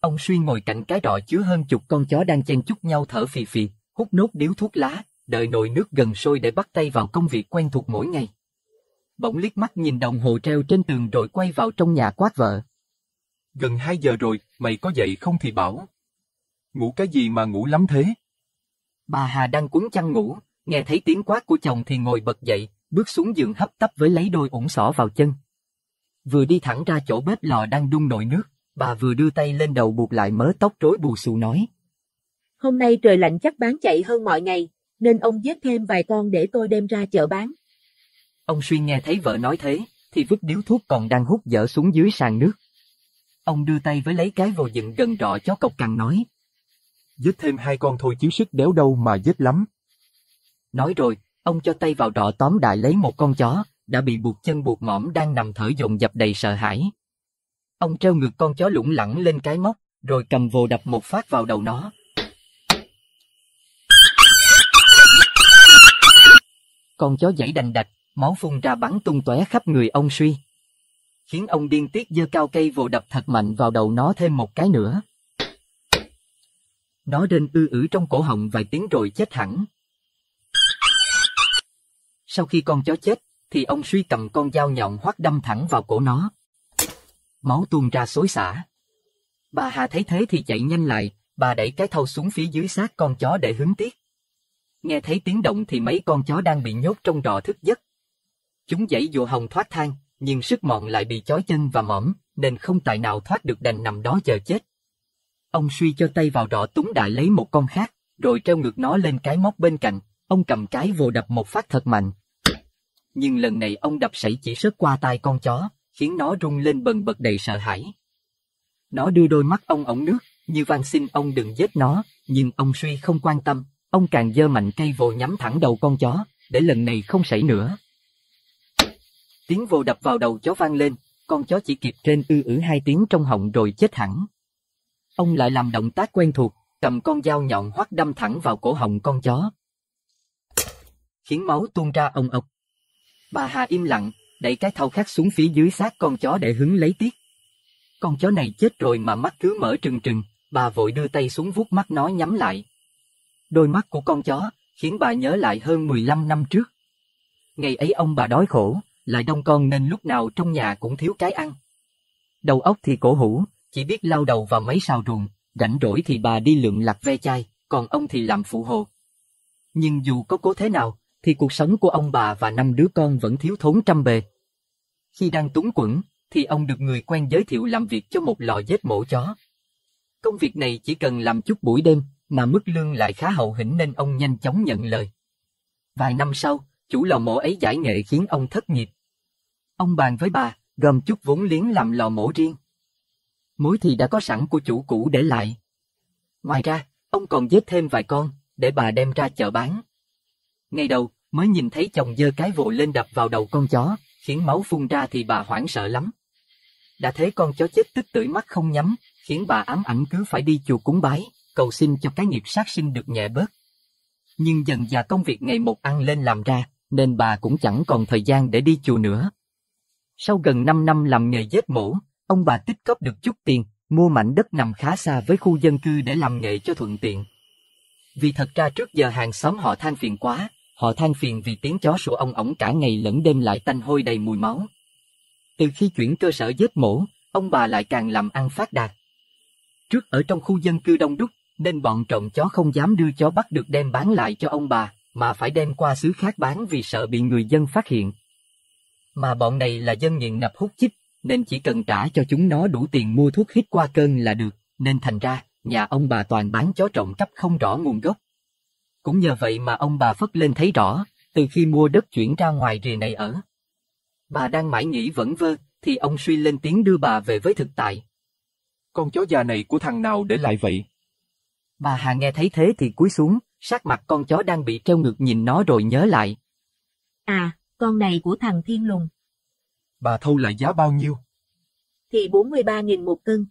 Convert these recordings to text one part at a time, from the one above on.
Ông suy ngồi cạnh cái rọ chứa hơn chục con chó đang chen chúc nhau thở phì phì, hút nốt điếu thuốc lá, đợi nồi nước gần sôi để bắt tay vào công việc quen thuộc mỗi ngày. Bỗng liếc mắt nhìn đồng hồ treo trên tường rồi quay vào trong nhà quát vợ. Gần hai giờ rồi, mày có dậy không thì bảo. Ngủ cái gì mà ngủ lắm thế? Bà Hà đang cuốn chăn ngủ, nghe thấy tiếng quát của chồng thì ngồi bật dậy, bước xuống giường hấp tấp với lấy đôi ủng xỏ vào chân. Vừa đi thẳng ra chỗ bếp lò đang đun nồi nước, Bà vừa đưa tay lên đầu buộc lại mớ tóc rối bù xù nói. Hôm nay trời lạnh chắc bán chạy hơn mọi ngày, nên ông giết thêm vài con để tôi đem ra chợ bán. Ông suy nghe thấy vợ nói thế, thì vứt điếu thuốc còn đang hút dở xuống dưới sàn nước. Ông đưa tay với lấy cái vô dựng gần rọ chó cọc cằn nói. Giết thêm hai con thôi chứ sức đéo đâu mà giết lắm. Nói rồi, ông cho tay vào rọ tóm đại lấy một con chó, đã bị buộc chân buộc mõm đang nằm thở dồn dập đầy sợ hãi. Ông treo ngược con chó lủng lẳng lên cái móc, rồi cầm vồ đập một phát vào đầu nó. Con chó giãy đành đạch, máu phun ra bắn tung tóe khắp người ông suy. Khiến ông điên tiết dơ cao cây vồ đập thật mạnh vào đầu nó thêm một cái nữa. Nó rên ư ử trong cổ họng vài tiếng rồi chết hẳn. Sau khi con chó chết, thì ông suy cầm con dao nhọn hoắt đâm thẳng vào cổ nó máu tuôn ra xối xả. Bà Hà thấy thế thì chạy nhanh lại, bà đẩy cái thau xuống phía dưới xác con chó để hứng tiết. Nghe thấy tiếng động thì mấy con chó đang bị nhốt trong rọ thức giấc. Chúng dãy dụ hồng thoát thang, nhưng sức mọn lại bị chói chân và mõm, nên không tài nào thoát được đành nằm đó chờ chết. Ông suy cho tay vào rọ túng đại lấy một con khác, rồi treo ngược nó lên cái móc bên cạnh, ông cầm cái vồ đập một phát thật mạnh. Nhưng lần này ông đập sảy chỉ sớt qua tai con chó, khiến nó rung lên bần bật đầy sợ hãi. Nó đưa đôi mắt ông ống nước, như van xin ông đừng giết nó, nhưng ông suy không quan tâm, ông càng dơ mạnh cây vồ nhắm thẳng đầu con chó, để lần này không xảy nữa. Tiếng vồ đập vào đầu chó vang lên, con chó chỉ kịp trên ư ử hai tiếng trong họng rồi chết hẳn. Ông lại làm động tác quen thuộc, cầm con dao nhọn hoắt đâm thẳng vào cổ họng con chó. Khiến máu tuôn ra ông ộc. Bà Hà im lặng, đẩy cái thau khác xuống phía dưới xác con chó để hứng lấy tiết. Con chó này chết rồi mà mắt cứ mở trừng trừng, bà vội đưa tay xuống vuốt mắt nó nhắm lại. Đôi mắt của con chó khiến bà nhớ lại hơn 15 năm trước. Ngày ấy ông bà đói khổ, lại đông con nên lúc nào trong nhà cũng thiếu cái ăn. Đầu óc thì cổ hủ, chỉ biết lao đầu vào mấy sao ruộng, rảnh rỗi thì bà đi lượm lạc ve chai, còn ông thì làm phụ hồ. Nhưng dù có cố thế nào, thì cuộc sống của ông bà và năm đứa con vẫn thiếu thốn trăm bề. Khi đang túng quẫn, thì ông được người quen giới thiệu làm việc cho một lò giết mổ chó. Công việc này chỉ cần làm chút buổi đêm mà mức lương lại khá hậu hĩnh nên ông nhanh chóng nhận lời. Vài năm sau, chủ lò mổ ấy giải nghệ khiến ông thất nghiệp. Ông bàn với bà, gom chút vốn liếng làm lò mổ riêng. Mối thì đã có sẵn của chủ cũ để lại. Ngoài ra, ông còn giết thêm vài con để bà đem ra chợ bán. Ngay đầu, mới nhìn thấy chồng dơ cái vội lên đập vào đầu con chó, khiến máu phun ra thì bà hoảng sợ lắm. Đã thấy con chó chết tức tưởi mắt không nhắm, khiến bà ám ảnh cứ phải đi chùa cúng bái, cầu xin cho cái nghiệp sát sinh được nhẹ bớt. Nhưng dần dà công việc ngày một ăn lên làm ra, nên bà cũng chẳng còn thời gian để đi chùa nữa. Sau gần 5 năm làm nghề giết mổ, ông bà tích cóp được chút tiền, mua mảnh đất nằm khá xa với khu dân cư để làm nghề cho thuận tiện. Vì thật ra trước giờ hàng xóm họ than phiền quá, Họ than phiền vì tiếng chó sủa ong ổng cả ngày lẫn đêm lại tanh hôi đầy mùi máu. Từ khi chuyển cơ sở giết mổ, ông bà lại càng làm ăn phát đạt. Trước ở trong khu dân cư đông đúc, nên bọn trộm chó không dám đưa chó bắt được đem bán lại cho ông bà, mà phải đem qua xứ khác bán vì sợ bị người dân phát hiện. Mà bọn này là dân nghiện ngập hút chích, nên chỉ cần trả cho chúng nó đủ tiền mua thuốc hít qua cơn là được, nên thành ra, nhà ông bà toàn bán chó trộm cắp không rõ nguồn gốc. Cũng nhờ vậy mà ông bà Phất lên thấy rõ, từ khi mua đất chuyển ra ngoài rìa này ở. Bà đang mãi nghĩ vẫn vơ, thì ông suy lên tiếng đưa bà về với thực tại. Con chó già này của thằng nào để lại vậy? Bà Hà nghe thấy thế thì cúi xuống, sát mặt con chó đang bị treo ngược nhìn nó rồi nhớ lại. À, con này của thằng Thiên Lùng. Bà thâu lại giá bao nhiêu? Thì 43.000 một cân.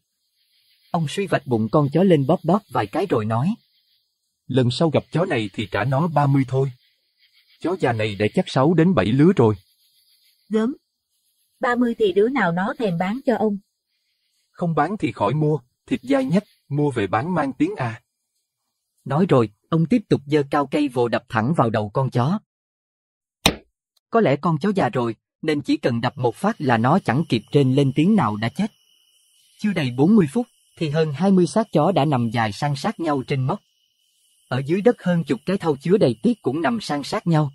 Ông suy vạch bụng con chó lên bóp bóp vài cái rồi nói lần sau gặp chó này thì trả nó 30 thôi. Chó già này đã chắc 6 đến 7 lứa rồi. Gớm, 30 thì đứa nào nó thèm bán cho ông. Không bán thì khỏi mua, thịt dai nhất, mua về bán mang tiếng à. Nói rồi, ông tiếp tục giơ cao cây vồ đập thẳng vào đầu con chó. Có lẽ con chó già rồi, nên chỉ cần đập một phát là nó chẳng kịp trên lên tiếng nào đã chết. Chưa đầy 40 phút, thì hơn 20 xác chó đã nằm dài san sát nhau trên mốc. Ở dưới đất hơn chục cái thau chứa đầy tiết cũng nằm san sát nhau.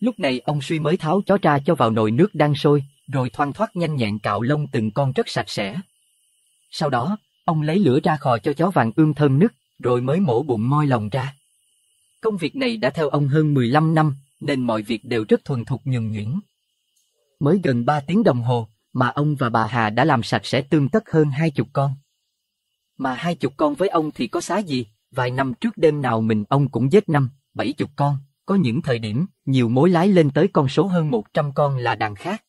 Lúc này ông suy mới tháo chó ra cho vào nồi nước đang sôi, rồi thoang thoát nhanh nhẹn cạo lông từng con rất sạch sẽ. Sau đó, ông lấy lửa ra khò cho chó vàng ươm thơm nứt, rồi mới mổ bụng moi lòng ra. Công việc này đã theo ông hơn 15 năm, nên mọi việc đều rất thuần thục nhuần nhuyễn. Mới gần 3 tiếng đồng hồ, mà ông và bà Hà đã làm sạch sẽ tương tất hơn hai chục con. Mà hai chục con với ông thì có xá gì, Vài năm trước đêm nào mình ông cũng giết năm, bảy chục con, có những thời điểm, nhiều mối lái lên tới con số hơn 100 con là đàn khác.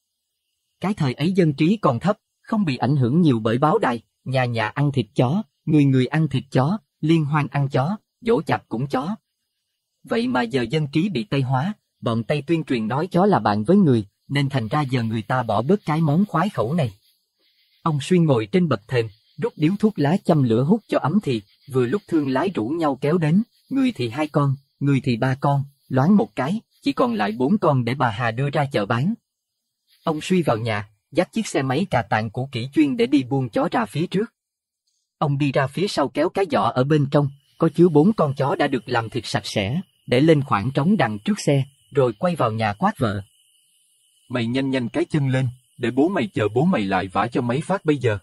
Cái thời ấy dân trí còn thấp, không bị ảnh hưởng nhiều bởi báo đài, nhà nhà ăn thịt chó, người người ăn thịt chó, liên hoan ăn chó, dỗ chạp cũng chó. Vậy mà giờ dân trí bị Tây hóa, bọn Tây tuyên truyền nói chó là bạn với người, nên thành ra giờ người ta bỏ bớt cái món khoái khẩu này. Ông suy ngồi trên bậc thềm, rút điếu thuốc lá châm lửa hút cho ấm thì, vừa lúc thương lái rủ nhau kéo đến, người thì hai con, người thì ba con, loáng một cái, chỉ còn lại bốn con để bà Hà đưa ra chợ bán. Ông suy vào nhà, dắt chiếc xe máy cà tạng cũ kỹ chuyên để đi buông chó ra phía trước. Ông đi ra phía sau kéo cái giỏ ở bên trong, có chứa bốn con chó đã được làm thịt sạch sẽ, để lên khoảng trống đằng trước xe, rồi quay vào nhà quát vợ. Mày nhanh nhanh cái chân lên, để bố mày chờ bố mày lại vả cho mấy phát bây giờ.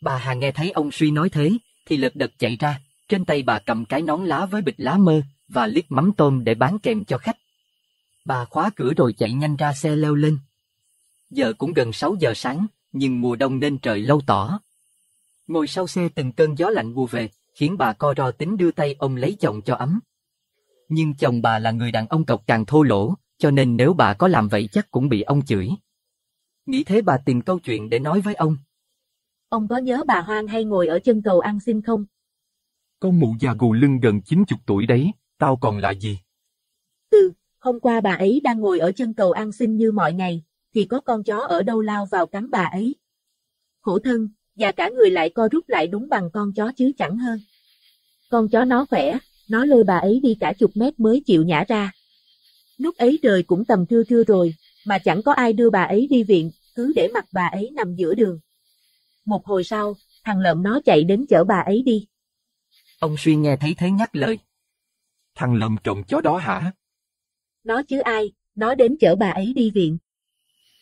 Bà Hà nghe thấy ông suy nói thế, thì lật đật chạy ra, trên tay bà cầm cái nón lá với bịch lá mơ và lít mắm tôm để bán kèm cho khách. Bà khóa cửa rồi chạy nhanh ra xe leo lên. Giờ cũng gần 6 giờ sáng, nhưng mùa đông nên trời lâu tỏ. Ngồi sau xe từng cơn gió lạnh vù về, khiến bà co ro tính đưa tay ông lấy chồng cho ấm. Nhưng chồng bà là người đàn ông cọc càng thô lỗ, cho nên nếu bà có làm vậy chắc cũng bị ông chửi. Nghĩ thế bà tìm câu chuyện để nói với ông. Ông có nhớ bà Hoang hay ngồi ở chân cầu ăn xin không? Con mụ già gù lưng gần 90 tuổi đấy, tao còn lại gì? Ừ, hôm qua bà ấy đang ngồi ở chân cầu ăn xin như mọi ngày, thì có con chó ở đâu lao vào cắn bà ấy. Khổ thân, và cả người lại co rút lại đúng bằng con chó chứ chẳng hơn. Con chó nó khỏe, nó lôi bà ấy đi cả chục mét mới chịu nhả ra. Lúc ấy trời cũng tầm trưa trưa rồi, mà chẳng có ai đưa bà ấy đi viện, cứ để mặc bà ấy nằm giữa đường. Một hồi sau, thằng lợm nó chạy đến chở bà ấy đi. Ông Xuyên nghe thấy thế nhắc lời. Thằng lợm trộm chó đó hả? Nó chứ ai, nó đến chở bà ấy đi viện.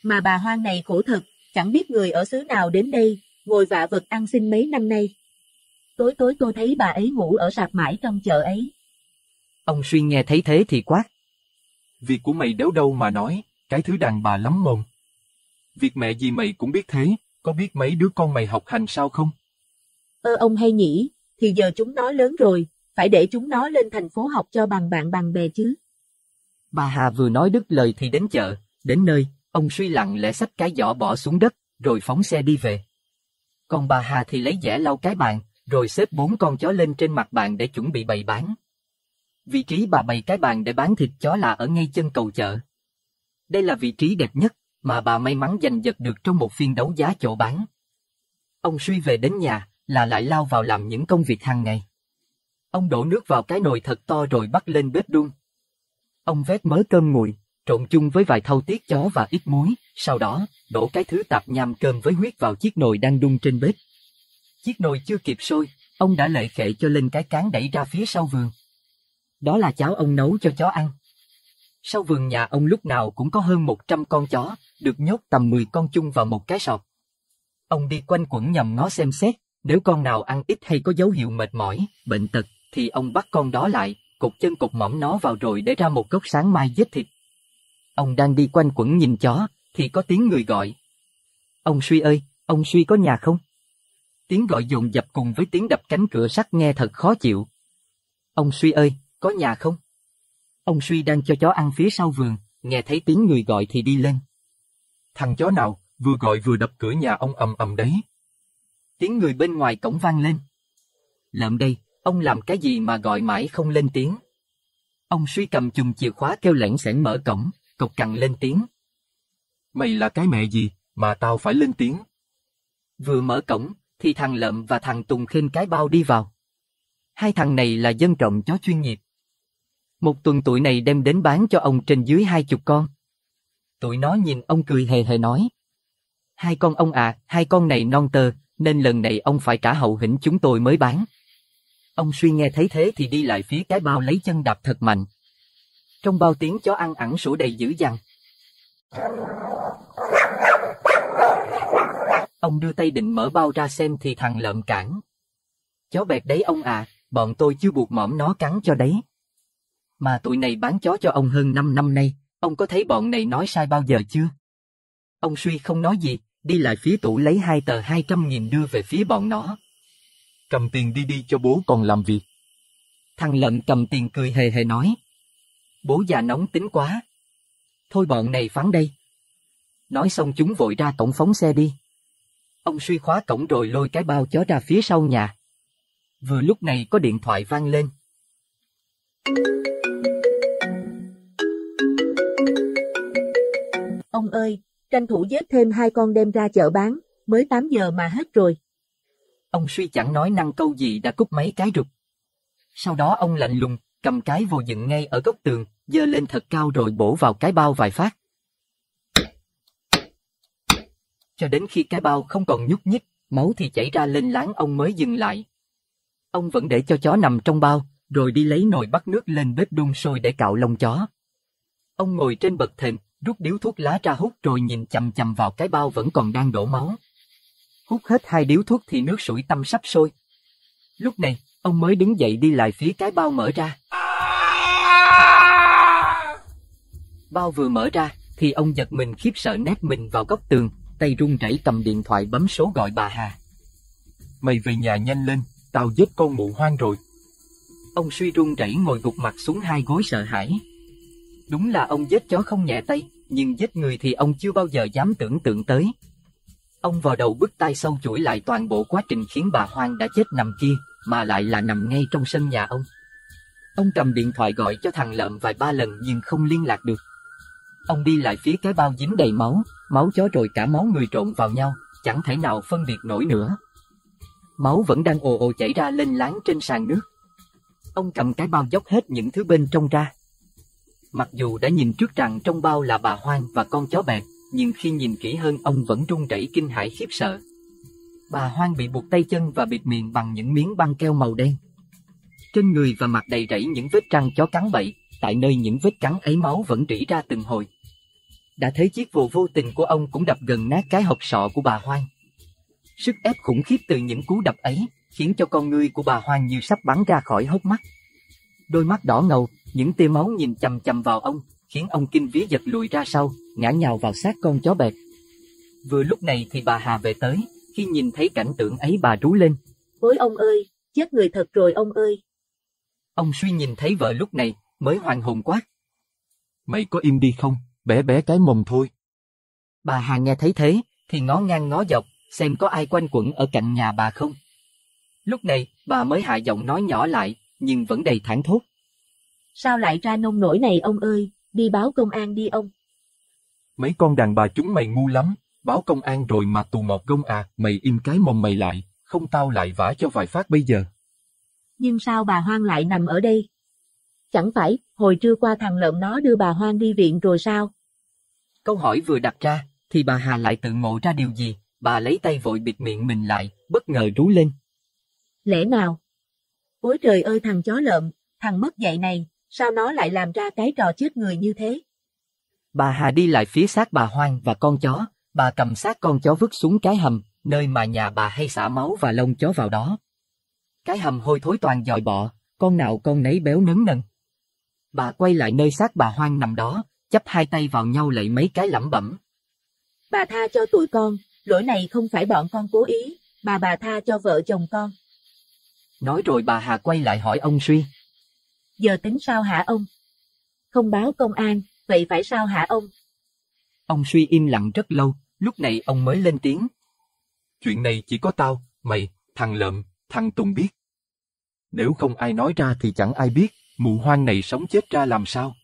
Mà bà hoang này khổ thật, chẳng biết người ở xứ nào đến đây, ngồi vạ vật ăn xin mấy năm nay. Tối tối tôi thấy bà ấy ngủ ở sạp mãi trong chợ ấy. Ông Xuyên nghe thấy thế thì quát. Việc của mày đéo đâu mà nói, cái thứ đàn bà lắm mồm. Việc mẹ gì mày cũng biết thế, có biết mấy đứa con mày học hành sao không? Ơ ông hay nhỉ, thì giờ chúng nó lớn rồi, phải để chúng nó lên thành phố học cho bằng bạn bằng bè chứ. Bà Hà vừa nói đứt lời thì đến chợ, đến nơi, ông suy lặng lẽ xách cái giỏ bỏ xuống đất, rồi phóng xe đi về. Còn bà Hà thì lấy dẻ lau cái bàn, rồi xếp bốn con chó lên trên mặt bàn để chuẩn bị bày bán. Vị trí bà bày cái bàn để bán thịt chó là ở ngay chân cầu chợ. Đây là vị trí đẹp nhất, mà bà may mắn giành giật được trong một phiên đấu giá chỗ bán. Ông suy về đến nhà là lại lao vào làm những công việc hàng ngày. Ông đổ nước vào cái nồi thật to rồi bắt lên bếp đun. Ông vét mớ cơm nguội, trộn chung với vài thau tiết chó và ít muối, sau đó đổ cái thứ tạp nham cơm với huyết vào chiếc nồi đang đun trên bếp. Chiếc nồi chưa kịp sôi, ông đã lệ khệ cho lên cái cán đẩy ra phía sau vườn. Đó là cháo ông nấu cho chó ăn. Sau vườn nhà ông lúc nào cũng có hơn 100 con chó, được nhốt tầm 10 con chung vào một cái sọt. Ông đi quanh quẩn nhằm ngó xem xét, nếu con nào ăn ít hay có dấu hiệu mệt mỏi, bệnh tật, thì ông bắt con đó lại, cột chân cột mỏng nó vào rồi để ra một gốc sáng mai giết thịt. Ông đang đi quanh quẩn nhìn chó, thì có tiếng người gọi. Ông suy ơi, ông suy có nhà không? Tiếng gọi dồn dập cùng với tiếng đập cánh cửa sắt nghe thật khó chịu. Ông suy ơi, có nhà không? Ông suy đang cho chó ăn phía sau vườn, nghe thấy tiếng người gọi thì đi lên. Thằng chó nào, vừa gọi vừa đập cửa nhà ông ầm ầm đấy. Tiếng người bên ngoài cổng vang lên. Lợm đây, ông làm cái gì mà gọi mãi không lên tiếng. Ông suy cầm chùm chìa khóa kêu lẻn sẻn mở cổng, cộc cằn lên tiếng. Mày là cái mẹ gì mà tao phải lên tiếng? Vừa mở cổng, thì thằng Lợm và thằng Tùng khênh cái bao đi vào. Hai thằng này là dân trộm chó chuyên nghiệp, một tuần tuổi này đem đến bán cho ông trên dưới hai chục con. Tụi nó nhìn ông cười hề hề nói. Hai con ông ạ, à, hai con này non tơ, nên lần này ông phải trả hậu hĩnh chúng tôi mới bán. Ông suy nghe thấy thế thì đi lại phía cái bao lấy chân đạp thật mạnh. Trong bao tiếng chó ăn ẳng sủa đầy dữ dằn. Ông đưa tay định mở bao ra xem thì thằng lợm cản. Chó bẹt đấy ông à, bọn tôi chưa buộc mõm nó cắn cho đấy. Mà tụi này bán chó cho ông hơn 5 năm nay, ông có thấy bọn này nói sai bao giờ chưa? Ông suy không nói gì, đi lại phía tủ lấy hai tờ 200 nghìn đưa về phía bọn nó. Cầm tiền đi đi cho bố còn làm việc. Thằng lận cầm tiền cười hề hề nói. Bố già nóng tính quá. Thôi bọn này phán đây. Nói xong chúng vội ra cổng phóng xe đi. Ông suy khóa cổng rồi lôi cái bao chó ra phía sau nhà. Vừa lúc này có điện thoại vang lên. Ông ơi, tranh thủ dếp thêm hai con đem ra chợ bán, mới 8 giờ mà hết rồi. Ông suy chẳng nói năng câu gì đã cúp mấy cái rụt. Sau đó ông lạnh lùng, cầm cái vô dựng ngay ở góc tường, dơ lên thật cao rồi bổ vào cái bao vài phát. Cho đến khi cái bao không còn nhúc nhích, máu thì chảy ra lên láng ông mới dừng lại. Ông vẫn để cho chó nằm trong bao, rồi đi lấy nồi bắt nước lên bếp đun sôi để cạo lông chó. Ông ngồi trên bậc thềm, rút điếu thuốc lá ra hút rồi nhìn chầm chầm vào cái bao vẫn còn đang đổ máu. Hút hết hai điếu thuốc thì nước sủi tâm sắp sôi. Lúc này, ông mới đứng dậy đi lại phía cái bao mở ra. Bao vừa mở ra thì ông giật mình khiếp sợ nét mình vào góc tường, tay run rẩy cầm điện thoại bấm số gọi bà Hà. "Mày về nhà nhanh lên, tao giết con mụ hoang rồi." Ông suy run rẩy ngồi gục mặt xuống hai gối sợ hãi. Đúng là ông giết chó không nhẹ tay nhưng giết người thì ông chưa bao giờ dám tưởng tượng tới. Ông vào đầu bứt tay sâu chuỗi lại toàn bộ quá trình khiến bà Hoang đã chết nằm kia, mà lại là nằm ngay trong sân nhà ông. Ông cầm điện thoại gọi cho thằng Lợm vài ba lần nhưng không liên lạc được. Ông đi lại phía cái bao dính đầy máu, máu chó rồi cả máu người trộn vào nhau, chẳng thể nào phân biệt nổi nữa. Máu vẫn đang ồ ồ chảy ra lên láng trên sàn nước. Ông cầm cái bao dốc hết những thứ bên trong ra, Mặc dù đã nhìn trước rằng trong bao là bà Hoang và con chó bẹt, nhưng khi nhìn kỹ hơn ông vẫn run rẩy kinh hãi khiếp sợ. Bà Hoang bị buộc tay chân và bịt miệng bằng những miếng băng keo màu đen. Trên người và mặt đầy rẫy những vết răng chó cắn bậy, tại nơi những vết cắn ấy máu vẫn rỉ ra từng hồi. Đã thấy chiếc vồ vô tình của ông cũng đập gần nát cái hộp sọ của bà Hoang. Sức ép khủng khiếp từ những cú đập ấy khiến cho con người của bà Hoang như sắp bắn ra khỏi hốc mắt. Đôi mắt đỏ ngầu, những tia máu nhìn chằm chằm vào ông, khiến ông kinh vía giật lùi ra sau, ngã nhào vào sát con chó bẹt. Vừa lúc này thì bà Hà về tới, khi nhìn thấy cảnh tượng ấy bà rú lên. Ôi ông ơi, chết người thật rồi ông ơi. Ông suy nhìn thấy vợ lúc này, mới hoàng hồn quát. Mày có im đi không, bé bé cái mồm thôi. Bà Hà nghe thấy thế, thì ngó ngang ngó dọc, xem có ai quanh quẩn ở cạnh nhà bà không. Lúc này, bà mới hạ giọng nói nhỏ lại, nhưng vẫn đầy thảng thốt. Sao lại ra nông nổi này ông ơi, đi báo công an đi ông. Mấy con đàn bà chúng mày ngu lắm, báo công an rồi mà tù một gông à, mày im cái mồm mày lại, không tao lại vả cho vài phát bây giờ. Nhưng sao bà Hoang lại nằm ở đây? Chẳng phải, hồi trưa qua thằng lợn nó đưa bà Hoang đi viện rồi sao? Câu hỏi vừa đặt ra, thì bà Hà lại tự ngộ ra điều gì, bà lấy tay vội bịt miệng mình lại, bất ngờ rú lên. Lẽ nào? Ôi trời ơi thằng chó lợn, thằng mất dạy này, sao nó lại làm ra cái trò chết người như thế? Bà Hà đi lại phía xác bà Hoang và con chó, bà cầm xác con chó vứt xuống cái hầm, nơi mà nhà bà hay xả máu và lông chó vào đó. Cái hầm hôi thối toàn dòi bọ, con nào con nấy béo nấn nần. Bà quay lại nơi xác bà Hoang nằm đó, chấp hai tay vào nhau lại mấy cái lẩm bẩm. Bà tha cho tụi con, lỗi này không phải bọn con cố ý, bà bà tha cho vợ chồng con. Nói rồi bà Hà quay lại hỏi ông Suy giờ tính sao hả ông? Không báo công an, vậy phải sao hả ông? Ông suy im lặng rất lâu, lúc này ông mới lên tiếng. Chuyện này chỉ có tao, mày, thằng Lợm, thằng Tùng biết. Nếu không ai nói ra thì chẳng ai biết, mụ hoang này sống chết ra làm sao.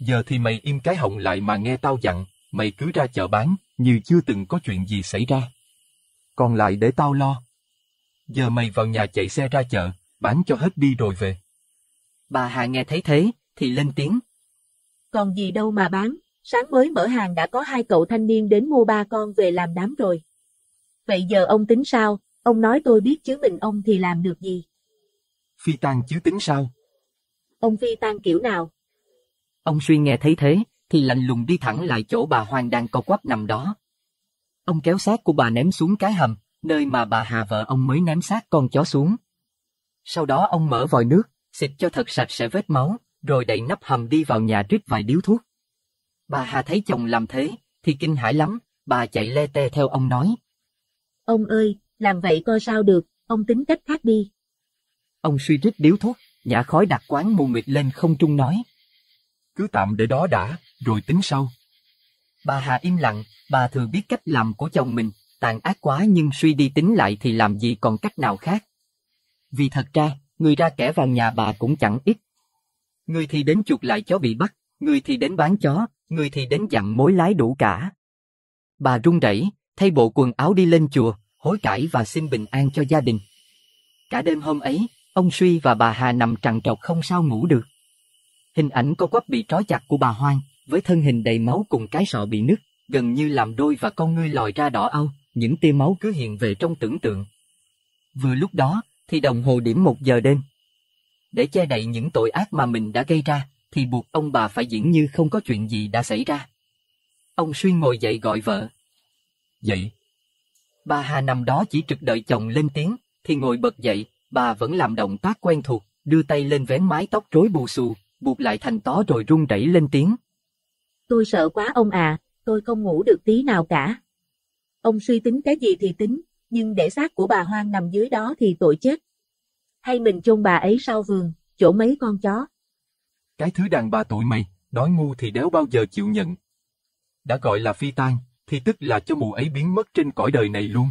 Giờ thì mày im cái họng lại mà nghe tao dặn, mày cứ ra chợ bán, như chưa từng có chuyện gì xảy ra. Còn lại để tao lo. Giờ mày vào nhà chạy xe ra chợ, bán cho hết đi rồi về. Bà hà nghe thấy thế, thì lên tiếng. Còn gì đâu mà bán, sáng mới mở hàng đã có hai cậu thanh niên đến mua ba con về làm đám rồi. Vậy giờ ông tính sao, ông nói tôi biết chứ mình ông thì làm được gì? Phi Tăng chứ tính sao? Ông Phi Tăng kiểu nào? Ông suy nghe thấy thế, thì lạnh lùng đi thẳng lại chỗ bà Hoàng đang co quắp nằm đó. Ông kéo xác của bà ném xuống cái hầm, nơi mà bà Hà vợ ông mới ném xác con chó xuống. Sau đó ông mở vòi nước, xịt cho thật sạch sẽ vết máu, rồi đậy nắp hầm đi vào nhà trích vài điếu thuốc. Bà Hà thấy chồng làm thế, thì kinh hãi lắm, bà chạy lê tê theo ông nói. Ông ơi, làm vậy coi sao được, ông tính cách khác đi. Ông suy rít điếu thuốc, nhả khói đặt quán mù mịt lên không trung nói. Cứ tạm để đó đã, rồi tính sau. Bà Hà im lặng, bà thường biết cách làm của chồng mình, tàn ác quá nhưng suy đi tính lại thì làm gì còn cách nào khác. Vì thật ra, người ra kẻ vào nhà bà cũng chẳng ít. Người thì đến chuột lại chó bị bắt, người thì đến bán chó, người thì đến dặn mối lái đủ cả. Bà run rẩy, thay bộ quần áo đi lên chùa, hối cải và xin bình an cho gia đình. Cả đêm hôm ấy, ông Suy và bà Hà nằm trằn trọc không sao ngủ được. Hình ảnh có quắp bị trói chặt của bà Hoang, với thân hình đầy máu cùng cái sọ bị nứt, gần như làm đôi và con ngươi lòi ra đỏ au, những tia máu cứ hiện về trong tưởng tượng. Vừa lúc đó, thì đồng hồ điểm một giờ đêm. Để che đậy những tội ác mà mình đã gây ra, thì buộc ông bà phải diễn như không có chuyện gì đã xảy ra. Ông suy ngồi dậy gọi vợ. Dậy. Bà Hà nằm đó chỉ trực đợi chồng lên tiếng, thì ngồi bật dậy, bà vẫn làm động tác quen thuộc, đưa tay lên vén mái tóc rối bù xù, buộc lại thành tó rồi run rẩy lên tiếng. Tôi sợ quá ông à, tôi không ngủ được tí nào cả. Ông suy tính cái gì thì tính, nhưng để xác của bà Hoang nằm dưới đó thì tội chết. Hay mình chôn bà ấy sau vườn, chỗ mấy con chó. Cái thứ đàn bà tội mày, nói ngu thì đéo bao giờ chịu nhận. Đã gọi là phi tan, thì tức là cho mụ ấy biến mất trên cõi đời này luôn.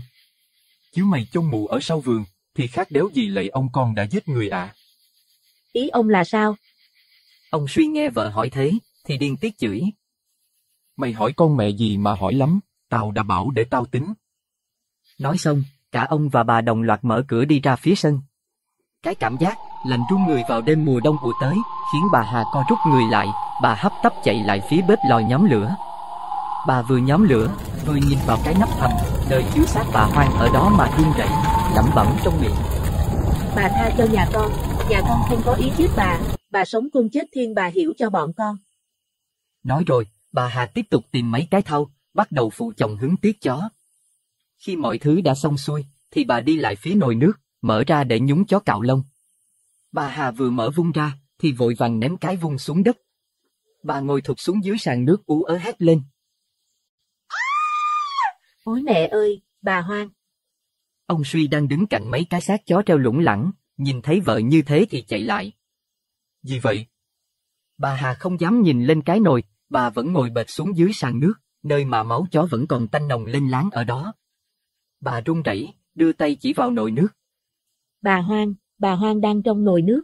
Chứ mày chôn mụ ở sau vườn, thì khác đéo gì lạy ông con đã giết người ạ. À. Ý ông là sao? Ông suy nghe vợ hỏi thế, thì điên tiết chửi. Mày hỏi con mẹ gì mà hỏi lắm, tao đã bảo để tao tính, Nói xong, cả ông và bà đồng loạt mở cửa đi ra phía sân. Cái cảm giác lạnh run người vào đêm mùa đông ùa tới, khiến bà Hà co rút người lại, bà hấp tấp chạy lại phía bếp lò nhóm lửa. Bà vừa nhóm lửa, vừa nhìn vào cái nắp hầm, nơi chứa xác bà Hoang ở đó mà run rẩy, lẩm bẩm trong miệng. Bà tha cho nhà con, nhà con không có ý giết bà, bà sống cung chết thiên bà hiểu cho bọn con. Nói rồi, bà Hà tiếp tục tìm mấy cái thau, bắt đầu phụ chồng hứng tiết chó, khi mọi thứ đã xong xuôi, thì bà đi lại phía nồi nước, mở ra để nhúng chó cạo lông. Bà Hà vừa mở vung ra, thì vội vàng ném cái vung xuống đất. Bà ngồi thụt xuống dưới sàn nước ú ớ hét lên. Ôi mẹ ơi, bà Hoang! Ông Suy đang đứng cạnh mấy cái xác chó treo lủng lẳng, nhìn thấy vợ như thế thì chạy lại. Gì vậy? Bà Hà không dám nhìn lên cái nồi, bà vẫn ngồi bệt xuống dưới sàn nước, nơi mà máu chó vẫn còn tanh nồng lên láng ở đó. Bà run rẩy, đưa tay chỉ vào nồi nước. Bà Hoang, bà Hoang đang trong nồi nước.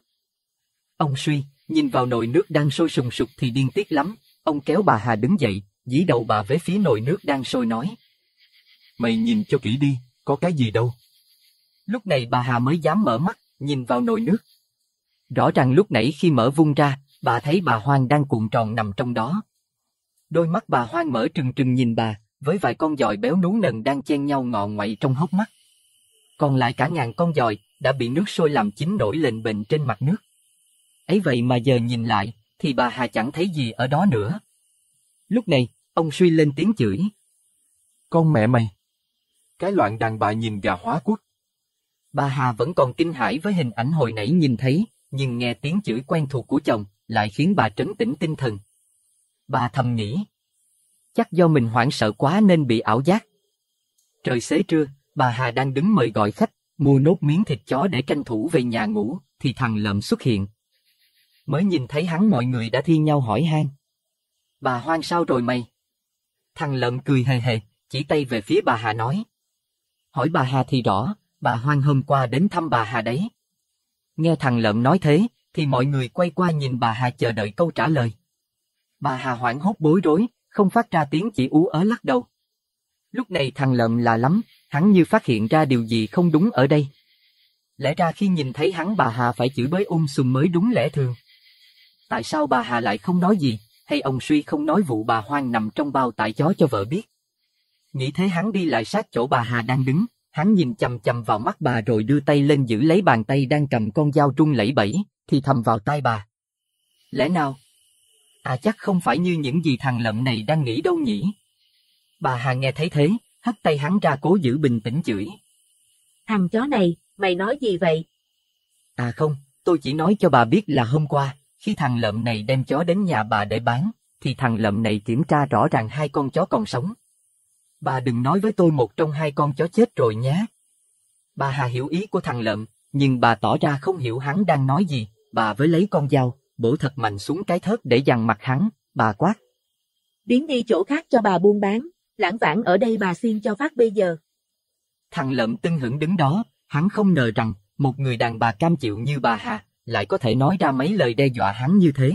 Ông suy, nhìn vào nồi nước đang sôi sùng sục thì điên tiết lắm. Ông kéo bà Hà đứng dậy, dí đầu bà về phía nồi nước đang sôi nói. Mày nhìn cho kỹ đi, có cái gì đâu. Lúc này bà Hà mới dám mở mắt, nhìn vào nồi nước. Rõ ràng lúc nãy khi mở vung ra, bà thấy bà Hoang đang cuộn tròn nằm trong đó. Đôi mắt bà Hoang mở trừng trừng nhìn bà, với vài con dòi béo nú nần đang chen nhau ngọ ngoậy trong hốc mắt. Còn lại cả ngàn con dòi đã bị nước sôi làm chín nổi lên bệnh trên mặt nước. Ấy vậy mà giờ nhìn lại, thì bà Hà chẳng thấy gì ở đó nữa. Lúc này, ông suy lên tiếng chửi. Con mẹ mày! Cái loạn đàn bà nhìn gà hóa quốc. Bà Hà vẫn còn kinh hãi với hình ảnh hồi nãy nhìn thấy, nhưng nghe tiếng chửi quen thuộc của chồng lại khiến bà trấn tĩnh tinh thần. Bà thầm nghĩ, chắc do mình hoảng sợ quá nên bị ảo giác. Trời xế trưa, bà Hà đang đứng mời gọi khách, mua nốt miếng thịt chó để tranh thủ về nhà ngủ, thì thằng lợm xuất hiện. Mới nhìn thấy hắn mọi người đã thi nhau hỏi han. Bà Hoang sao rồi mày? Thằng lợm cười hề hề, chỉ tay về phía bà Hà nói. Hỏi bà Hà thì rõ, bà Hoang hôm qua đến thăm bà Hà đấy. Nghe thằng lợm nói thế, thì mọi người quay qua nhìn bà Hà chờ đợi câu trả lời. Bà Hà hoảng hốt bối rối, không phát ra tiếng chỉ ú ớ lắc đầu. Lúc này thằng lợm là lắm, hắn như phát hiện ra điều gì không đúng ở đây. Lẽ ra khi nhìn thấy hắn bà Hà phải chửi bới ung sùm mới đúng lẽ thường. Tại sao bà Hà lại không nói gì, hay ông Suy không nói vụ bà Hoang nằm trong bao tải chó cho vợ biết? Nghĩ thế hắn đi lại sát chỗ bà Hà đang đứng, hắn nhìn chầm chầm vào mắt bà rồi đưa tay lên giữ lấy bàn tay đang cầm con dao trung lẫy bẫy, thì thầm vào tai bà. Lẽ nào, À chắc không phải như những gì thằng lợn này đang nghĩ đâu nhỉ. Bà Hà nghe thấy thế, hất tay hắn ra cố giữ bình tĩnh chửi. Thằng chó này, mày nói gì vậy? À không, tôi chỉ nói cho bà biết là hôm qua, khi thằng lợm này đem chó đến nhà bà để bán, thì thằng lợm này kiểm tra rõ ràng hai con chó còn sống. Bà đừng nói với tôi một trong hai con chó chết rồi nhé. Bà Hà hiểu ý của thằng lợm, nhưng bà tỏ ra không hiểu hắn đang nói gì, bà với lấy con dao, bổ thật mạnh xuống cái thớt để dằn mặt hắn, bà quát. Biến đi chỗ khác cho bà buôn bán, lãng vãng ở đây bà xin cho phát bây giờ. Thằng lợm tưng hững đứng đó, hắn không ngờ rằng, một người đàn bà cam chịu như bà Hà, lại có thể nói ra mấy lời đe dọa hắn như thế.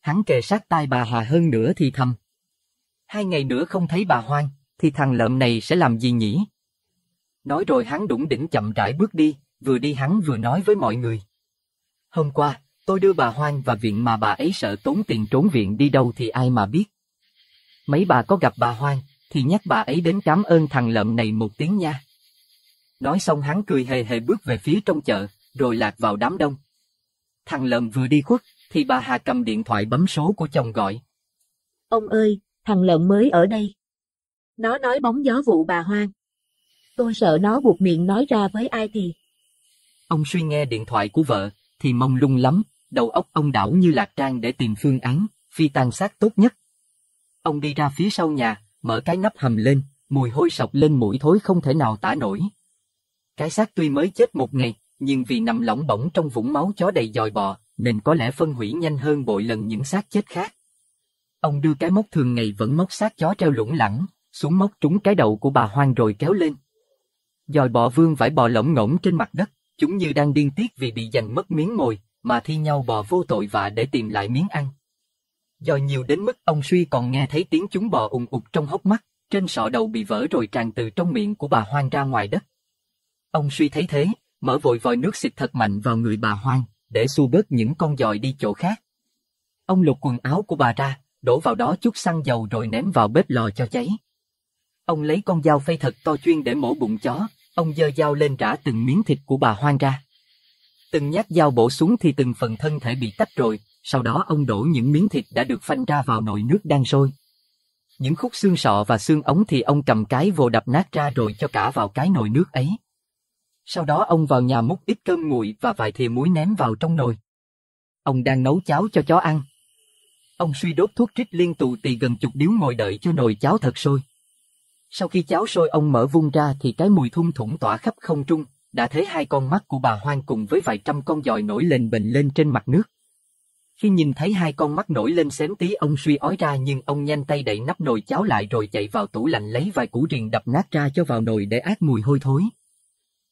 Hắn kề sát tai bà Hà hơn nữa thì thầm. Hai ngày nữa không thấy bà Hoang, thì thằng lợm này sẽ làm gì nhỉ? Nói rồi hắn đủng đỉnh chậm rãi bước đi, vừa đi hắn vừa nói với mọi người. Hôm qua, Tôi đưa bà Hoang và viện mà bà ấy sợ tốn tiền trốn viện đi đâu thì ai mà biết. Mấy bà có gặp bà Hoang, thì nhắc bà ấy đến cảm ơn thằng lợm này một tiếng nha. Nói xong hắn cười hề hề bước về phía trong chợ, rồi lạc vào đám đông. Thằng lợm vừa đi khuất, thì bà Hà cầm điện thoại bấm số của chồng gọi. Ông ơi, thằng lợm mới ở đây. Nó nói bóng gió vụ bà Hoang. Tôi sợ nó buộc miệng nói ra với ai thì. Ông suy nghe điện thoại của vợ, thì mông lung lắm, đầu óc ông đảo như lạc trang để tìm phương án, phi tàn sát tốt nhất. Ông đi ra phía sau nhà, mở cái nắp hầm lên, mùi hôi sọc lên mũi thối không thể nào tả nổi. Cái xác tuy mới chết một ngày, nhưng vì nằm lỏng bỏng trong vũng máu chó đầy dòi bò, nên có lẽ phân hủy nhanh hơn bội lần những xác chết khác. Ông đưa cái móc thường ngày vẫn móc xác chó treo lủng lẳng, xuống móc trúng cái đầu của bà Hoang rồi kéo lên. Dòi bò vương vải bò lỏng ngỗng trên mặt đất, chúng như đang điên tiết vì bị giành mất miếng mồi, mà thi nhau bò vô tội vạ để tìm lại miếng ăn. Do nhiều đến mức ông suy còn nghe thấy tiếng chúng bò ùng ục trong hốc mắt, trên sọ đầu bị vỡ rồi tràn từ trong miệng của bà Hoang ra ngoài đất. Ông suy thấy thế, mở vội vòi nước xịt thật mạnh vào người bà Hoang, để xua bớt những con dòi đi chỗ khác. Ông lục quần áo của bà ra, đổ vào đó chút xăng dầu rồi ném vào bếp lò cho cháy. Ông lấy con dao phay thật to chuyên để mổ bụng chó, ông dơ dao lên trả từng miếng thịt của bà Hoang ra. Từng nhát dao bổ xuống thì từng phần thân thể bị tách rồi, sau đó ông đổ những miếng thịt đã được phanh ra vào nồi nước đang sôi. Những khúc xương sọ và xương ống thì ông cầm cái vồ đập nát ra rồi cho cả vào cái nồi nước ấy. Sau đó ông vào nhà múc ít cơm nguội và vài thìa muối ném vào trong nồi. Ông đang nấu cháo cho chó ăn. Ông suy đốt thuốc trích liên tù tì gần chục điếu ngồi đợi cho nồi cháo thật sôi. Sau khi cháo sôi ông mở vung ra thì cái mùi thum thủng tỏa khắp không trung, đã thấy hai con mắt của bà Hoang cùng với vài trăm con dòi nổi lên bình lên trên mặt nước. Khi nhìn thấy hai con mắt nổi lên xém tí ông suy ói ra nhưng ông nhanh tay đậy nắp nồi cháo lại rồi chạy vào tủ lạnh lấy vài củ riềng đập nát ra cho vào nồi để át mùi hôi thối.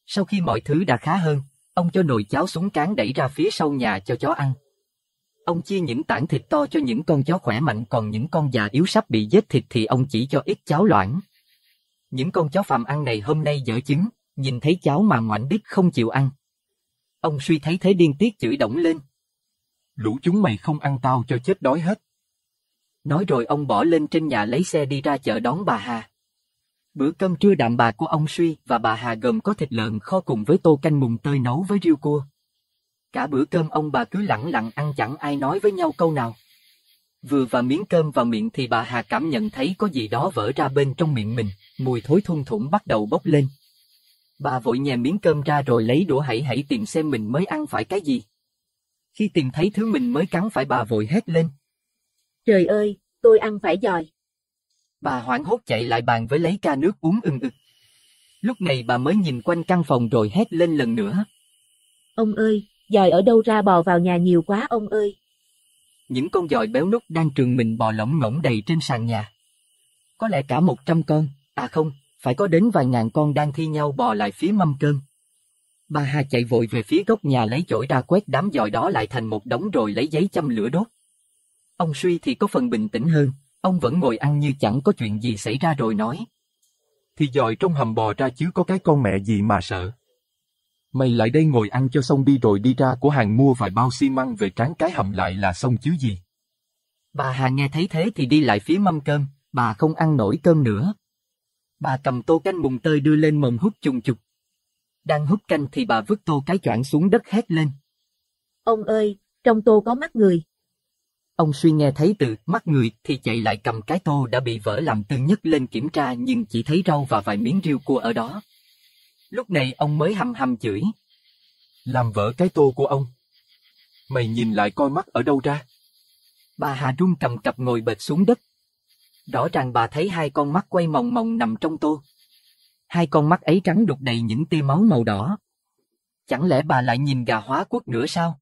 Sau khi mọi thứ đã khá hơn, ông cho nồi cháo xuống cán đẩy ra phía sau nhà cho chó ăn. Ông chia những tảng thịt to cho những con chó khỏe mạnh còn những con già yếu sắp bị giết thịt thì ông chỉ cho ít cháo loãng. Những con chó phàm ăn này hôm nay dở chứng nhìn thấy cháu mà ngoảnh đít không chịu ăn. Ông suy thấy thế điên tiết chửi động lên. Lũ chúng mày không ăn tao cho chết đói hết. Nói rồi ông bỏ lên trên nhà lấy xe đi ra chợ đón bà Hà. Bữa cơm trưa đạm bà của ông Suy và bà Hà gồm có thịt lợn kho cùng với tô canh mùng tơi nấu với riêu cua. Cả bữa cơm ông bà cứ lặng lặng ăn chẳng ai nói với nhau câu nào. Vừa vào miếng cơm vào miệng thì bà Hà cảm nhận thấy có gì đó vỡ ra bên trong miệng mình, mùi thối thum thủm bắt đầu bốc lên. Bà vội nhè miếng cơm ra rồi lấy đũa hãy hãy tìm xem mình mới ăn phải cái gì. Khi tìm thấy thứ mình mới cắn phải bà vội hét lên. Trời ơi, tôi ăn phải giòi. Bà hoảng hốt chạy lại bàn với lấy ca nước uống ưng ực. Lúc này bà mới nhìn quanh căn phòng rồi hét lên lần nữa. Ông ơi, giòi ở đâu ra bò vào nhà nhiều quá ông ơi. Những con giòi béo nút đang trường mình bò lỏng ngỗng đầy trên sàn nhà. Có lẽ cả một trăm con, à không, phải có đến vài ngàn con đang thi nhau bò lại phía mâm cơm. bà Hà chạy vội về phía góc nhà lấy chổi ra quét đám giòi đó lại thành một đống rồi lấy giấy châm lửa đốt. Ông suy thì có phần bình tĩnh hơn, ông vẫn ngồi ăn như chẳng có chuyện gì xảy ra rồi nói. Thì giòi trong hầm bò ra chứ có cái con mẹ gì mà sợ. Mày lại đây ngồi ăn cho xong đi rồi đi ra của hàng mua vài bao xi măng về tráng cái hầm lại là xong chứ gì. Bà Hà nghe thấy thế thì đi lại phía mâm cơm, bà không ăn nổi cơm nữa, Bà cầm tô canh mùng tơi đưa lên mồm hút chùng chục. Đang hút canh thì bà vứt tô cái choảng xuống đất hét lên. Ông ơi, trong tô có mắt người. Ông suy nghe thấy từ mắt người thì chạy lại cầm cái tô đã bị vỡ làm tương nhất lên kiểm tra nhưng chỉ thấy rau và vài miếng riêu cua ở đó. Lúc này ông mới hầm hầm chửi. Làm vỡ cái tô của ông. Mày nhìn lại coi mắt ở đâu ra. Bà Hà run cầm cặp ngồi bệt xuống đất, Rõ ràng bà thấy hai con mắt quay mòng mòng nằm trong tô. Hai con mắt ấy trắng đục đầy những tia máu màu đỏ. Chẳng lẽ bà lại nhìn gà hóa quốc nữa sao?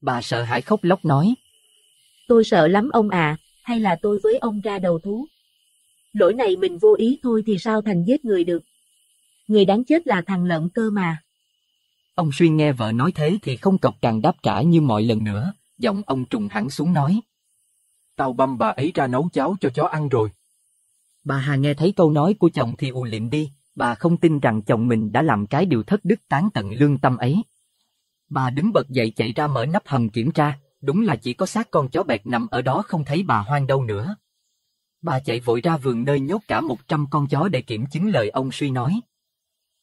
Bà sợ hãi khóc lóc nói. Tôi sợ lắm ông à, hay là tôi với ông ra đầu thú? Lỗi này mình vô ý thôi thì sao thành giết người được? Người đáng chết là thằng lợn cơ mà. Ông Xuyên nghe vợ nói thế thì không cọc càng đáp trả như mọi lần nữa, giọng ông trùng hẳn xuống nói tao băm bà ấy ra nấu cháo cho chó ăn rồi. Bà Hà nghe thấy câu nói của chồng thì ù liệm đi, bà không tin rằng chồng mình đã làm cái điều thất đức tán tận lương tâm ấy. Bà đứng bật dậy chạy ra mở nắp hầm kiểm tra, đúng là chỉ có xác con chó bẹt nằm ở đó không thấy bà hoang đâu nữa. Bà chạy vội ra vườn nơi nhốt cả một trăm con chó để kiểm chứng lời ông suy nói.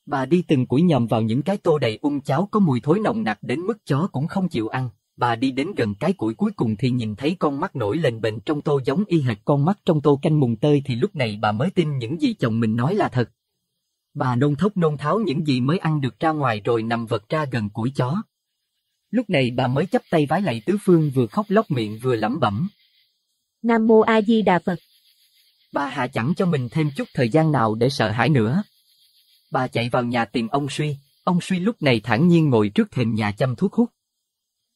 Bà đi từng củi nhầm vào những cái tô đầy ung cháo có mùi thối nồng nặc đến mức chó cũng không chịu ăn. Bà đi đến gần cái củi cuối cùng thì nhìn thấy con mắt nổi lên bệnh trong tô giống y hệt con mắt trong tô canh mùng tơi thì lúc này bà mới tin những gì chồng mình nói là thật. Bà nôn thốc nôn tháo những gì mới ăn được ra ngoài rồi nằm vật ra gần củi chó. Lúc này bà mới chấp tay vái lạy tứ phương vừa khóc lóc miệng vừa lẩm bẩm. Nam Mô A Di Đà Phật Bà hạ chẳng cho mình thêm chút thời gian nào để sợ hãi nữa. Bà chạy vào nhà tìm ông Suy, ông Suy lúc này thản nhiên ngồi trước thềm nhà chăm thuốc hút.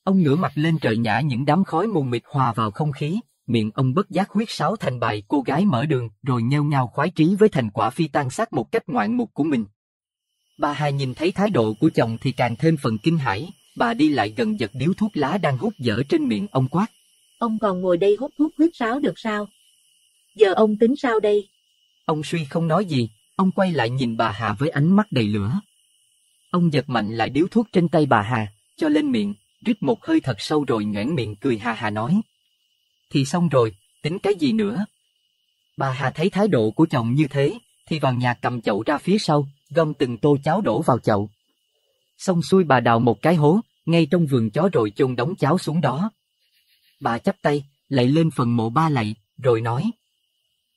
Ông ngửa mặt lên trời nhả những đám khói mù mịt hòa vào không khí, miệng ông bất giác huyết sáo thành bài cô gái mở đường, rồi nheo nhao khoái trí với thành quả phi tan xác một cách ngoạn mục của mình. Bà Hà nhìn thấy thái độ của chồng thì càng thêm phần kinh hãi, bà đi lại gần giật điếu thuốc lá đang hút dở trên miệng ông quát. Ông còn ngồi đây hút thuốc huyết sáo được sao? Giờ ông tính sao đây? Ông suy không nói gì, ông quay lại nhìn bà Hà với ánh mắt đầy lửa. Ông giật mạnh lại điếu thuốc trên tay bà Hà, cho lên miệng, rít một hơi thật sâu rồi nhoẻn miệng cười hà hà nói. Thì xong rồi, tính cái gì nữa? Bà Hà thấy thái độ của chồng như thế, thì vào nhà cầm chậu ra phía sau, gom từng tô cháo đổ vào chậu. Xong xuôi bà đào một cái hố, ngay trong vườn chó rồi chôn đống cháo xuống đó. Bà chắp tay, lạy lên phần mộ ba lạy, rồi nói.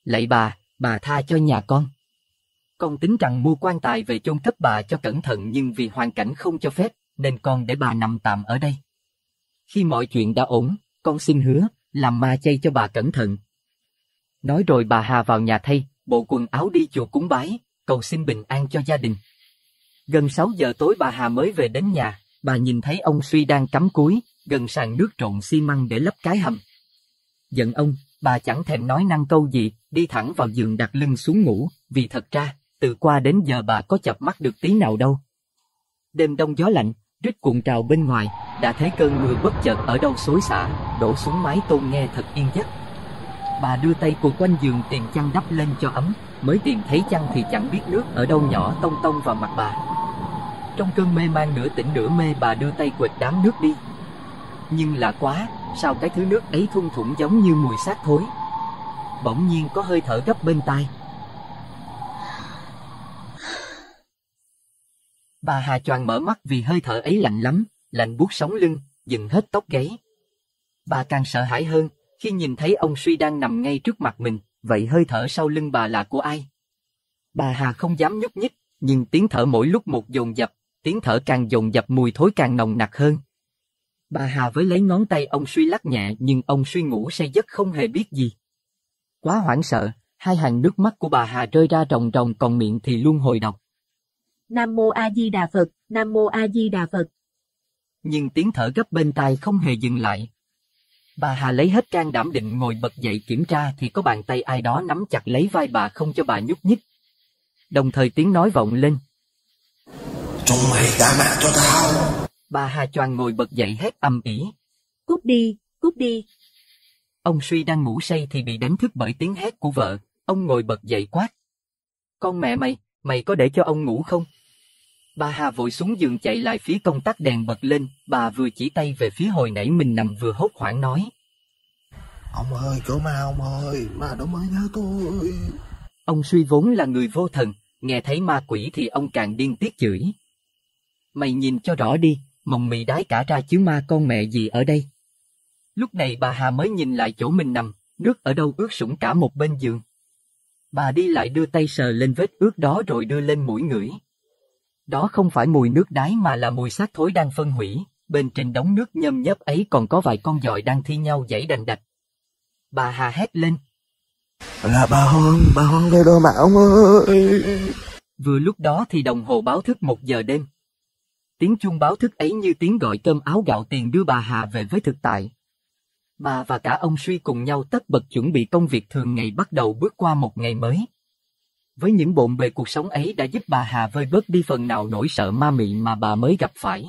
Lạy bà, bà tha cho nhà con. Con tính rằng mua quan tài về chôn cấp bà cho cẩn thận nhưng vì hoàn cảnh không cho phép nên con để bà nằm tạm ở đây. Khi mọi chuyện đã ổn, con xin hứa, làm ma chay cho bà cẩn thận. Nói rồi bà Hà vào nhà thay, bộ quần áo đi chùa cúng bái, cầu xin bình an cho gia đình. Gần 6 giờ tối bà Hà mới về đến nhà, bà nhìn thấy ông Suy đang cắm cúi, gần sàn nước trộn xi măng để lấp cái hầm. Giận ông, bà chẳng thèm nói năng câu gì, đi thẳng vào giường đặt lưng xuống ngủ, vì thật ra, từ qua đến giờ bà có chập mắt được tí nào đâu. Đêm đông gió lạnh, Tuyết cuộn trào bên ngoài, đã thấy cơn mưa bất chợt ở đâu xối xả, đổ xuống mái tôn nghe thật yên giấc. Bà đưa tay cuộn quanh giường tìm chăn đắp lên cho ấm, mới tìm thấy chăn thì chẳng biết nước ở đâu nhỏ tông tông vào mặt bà. Trong cơn mê man nửa tỉnh nửa mê bà đưa tay quệt đám nước đi. Nhưng lạ quá, sao cái thứ nước ấy thung thủng giống như mùi xác thối. Bỗng nhiên có hơi thở gấp bên tai, Bà Hà Choàng mở mắt vì hơi thở ấy lạnh lắm, lạnh buốt sống lưng, dừng hết tóc gáy. Bà càng sợ hãi hơn khi nhìn thấy ông suy đang nằm ngay trước mặt mình, vậy hơi thở sau lưng bà là của ai? Bà Hà không dám nhúc nhích, nhưng tiếng thở mỗi lúc một dồn dập, tiếng thở càng dồn dập mùi thối càng nồng nặc hơn. Bà Hà với lấy ngón tay ông suy lắc nhẹ nhưng ông suy ngủ say giấc không hề biết gì. Quá hoảng sợ, hai hàng nước mắt của bà Hà rơi ra ròng ròng còn miệng thì luôn hồi độc. Nam Mô A Di Đà Phật, Nam Mô A Di Đà Phật. Nhưng tiếng thở gấp bên tai không hề dừng lại. Bà Hà lấy hết can đảm định ngồi bật dậy kiểm tra thì có bàn tay ai đó nắm chặt lấy vai bà không cho bà nhúc nhích. Đồng thời tiếng nói vọng lên. Chúng mày đã mạng cho tao. Bà Hà choàng ngồi bật dậy hét âm ỉ. Cút đi, cút đi. Ông suy đang ngủ say thì bị đánh thức bởi tiếng hét của vợ. Ông ngồi bật dậy quát. Con mẹ mày, mày có để cho ông ngủ không? Bà Hà vội xuống giường chạy lại phía công tắc đèn bật lên, bà vừa chỉ tay về phía hồi nãy mình nằm vừa hốt hoảng nói. Ông ơi, chỗ ma ông ơi, ma đó mới nhớ tôi. Ông suy vốn là người vô thần, nghe thấy ma quỷ thì ông càng điên tiết chửi. Mày nhìn cho rõ đi, mồng mị đái cả ra chứ ma con mẹ gì ở đây. Lúc này bà Hà mới nhìn lại chỗ mình nằm, nước ở đâu ướt sũng cả một bên giường. Bà đi lại đưa tay sờ lên vết ướt đó rồi đưa lên mũi ngửi, đó không phải mùi nước đái mà là mùi xác thối đang phân hủy, bên trên đống nước nhầm nhấp ấy còn có vài con giòi đang thi nhau dãy đành đạch. Bà Hà hét lên. Là bà Hôn, bà Hôn đây đôi mà ơi. Vừa lúc đó thì đồng hồ báo thức một giờ đêm. Tiếng chuông báo thức ấy như tiếng gọi cơm áo gạo tiền đưa bà Hà về với thực tại. Bà và cả ông suy cùng nhau tất bật chuẩn bị công việc thường ngày bắt đầu bước qua một ngày mới. Với những bộn bề cuộc sống ấy đã giúp bà Hà vơi bớt đi phần nào nỗi sợ ma mị mà bà mới gặp phải.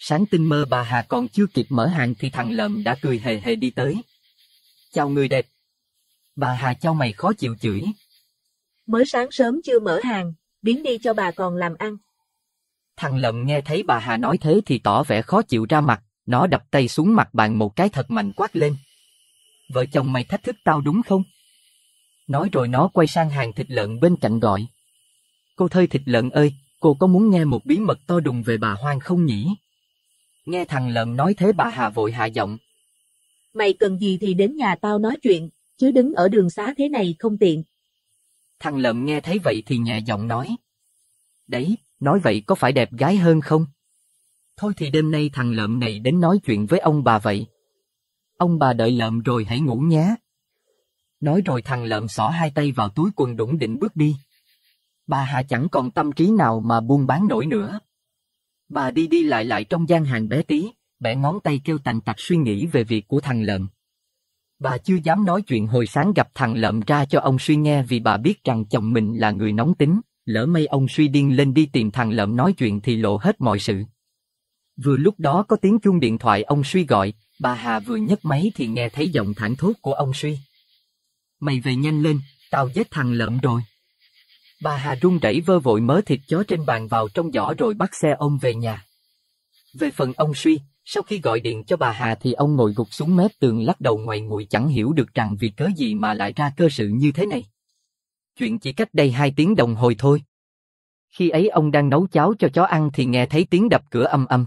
Sáng tinh mơ bà Hà còn chưa kịp mở hàng thì thằng lợm đã cười hề hề đi tới. Chào người đẹp. Bà Hà trao mày khó chịu chửi. Mới sáng sớm chưa mở hàng, biến đi cho bà còn làm ăn. Thằng lợm nghe thấy bà Hà nói thế thì tỏ vẻ khó chịu ra mặt, nó đập tay xuống mặt bàn một cái thật mạnh quát lên. Vợ chồng mày thách thức tao đúng không? Nói rồi nó quay sang hàng thịt lợn bên cạnh gọi. Cô thơi thịt lợn ơi, cô có muốn nghe một bí mật to đùng về bà Hoang không nhỉ? Nghe thằng lợn nói thế bà Hà vội hạ giọng. Mày cần gì thì đến nhà tao nói chuyện, chứ đứng ở đường xá thế này không tiện. Thằng lợn nghe thấy vậy thì nhẹ giọng nói. Đấy, nói vậy có phải đẹp gái hơn không? Thôi thì đêm nay thằng lợm này đến nói chuyện với ông bà vậy. Ông bà đợi lợm rồi hãy ngủ nhé. Nói rồi thằng lợm xỏ hai tay vào túi quần đủng định bước đi. Bà Hà chẳng còn tâm trí nào mà buôn bán nổi nữa. Bà đi đi lại lại trong gian hàng bé tí, bẻ ngón tay kêu tành tạch suy nghĩ về việc của thằng lợm. Bà chưa dám nói chuyện hồi sáng gặp thằng lợm ra cho ông suy nghe vì bà biết rằng chồng mình là người nóng tính, lỡ may ông suy điên lên đi tìm thằng lợm nói chuyện thì lộ hết mọi sự. Vừa lúc đó có tiếng chuông điện thoại ông suy gọi, bà Hà vừa nhấc máy thì nghe thấy giọng thản thốt của ông suy. Mày về nhanh lên, tao giết thằng lợm rồi. Bà Hà run rẩy vơ vội mớ thịt chó trên bàn vào trong giỏ rồi bắt xe ông về nhà. Về phần ông Suy, sau khi gọi điện cho bà Hà thì ông ngồi gục xuống mép tường lắc đầu ngoài nguội chẳng hiểu được rằng vì cớ gì mà lại ra cơ sự như thế này. Chuyện chỉ cách đây hai tiếng đồng hồ thôi. Khi ấy ông đang nấu cháo cho chó ăn thì nghe thấy tiếng đập cửa âm âm.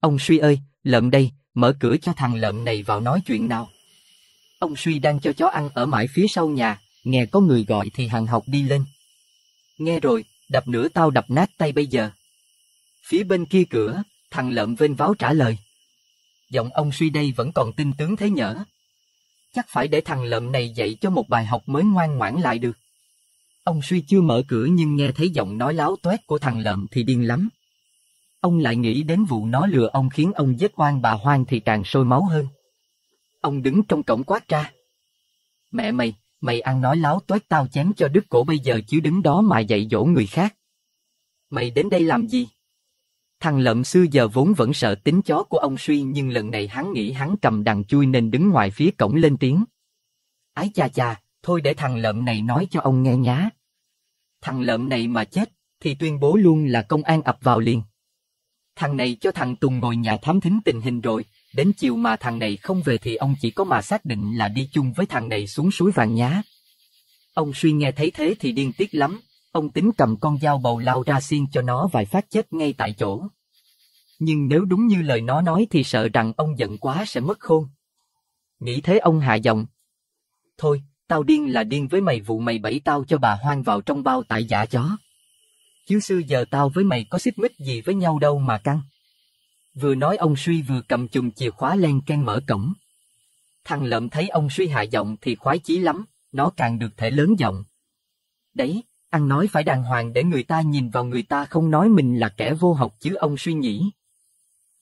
Ông Suy ơi, lợm đây, mở cửa cho thằng lợm này vào nói chuyện nào. Ông Suy đang cho chó ăn ở mãi phía sau nhà, nghe có người gọi thì hằng học đi lên. Nghe rồi, đập nửa tao đập nát tay bây giờ. Phía bên kia cửa, thằng lợm vênh váo trả lời. Giọng ông Suy đây vẫn còn tin tướng thế nhở. Chắc phải để thằng lợm này dạy cho một bài học mới ngoan ngoãn lại được. Ông Suy chưa mở cửa nhưng nghe thấy giọng nói láo toét của thằng lợm thì điên lắm. Ông lại nghĩ đến vụ nó lừa ông khiến ông giết oan bà Hoang thì càng sôi máu hơn. Ông đứng trong cổng quát ra. Mẹ mày, mày ăn nói láo toét tao chém cho đứt cổ bây giờ chứ đứng đó mà dạy dỗ người khác. Mày đến đây làm gì? Thằng lợm xưa giờ vốn vẫn sợ tính chó của ông suy nhưng lần này hắn nghĩ hắn cầm đằng chui nên đứng ngoài phía cổng lên tiếng. Ái cha cha thôi để thằng lợm này nói cho ông nghe nhá. Thằng lợm này mà chết, thì tuyên bố luôn là công an ập vào liền. Thằng này cho thằng Tùng ngồi nhà thám thính tình hình rồi, Đến chiều mà thằng này không về thì ông chỉ có mà xác định là đi chung với thằng này xuống suối vàng nhá. Ông suy nghe thấy thế thì điên tiết lắm, ông tính cầm con dao bầu lao ra xiên cho nó vài phát chết ngay tại chỗ. Nhưng nếu đúng như lời nó nói thì sợ rằng ông giận quá sẽ mất khôn. Nghĩ thế ông hạ giọng. Thôi, tao điên là điên với mày vụ mày bẫy tao cho bà hoang vào trong bao tại giả chó. Chứ xưa giờ tao với mày có xích mích gì với nhau đâu mà căng. Vừa nói ông suy vừa cầm chùm chìa khóa len can mở cổng. Thằng lợm thấy ông suy hạ giọng thì khoái chí lắm, nó càng được thể lớn giọng. Đấy, ăn nói phải đàng hoàng để người ta nhìn vào người ta không nói mình là kẻ vô học chứ ông suy nhỉ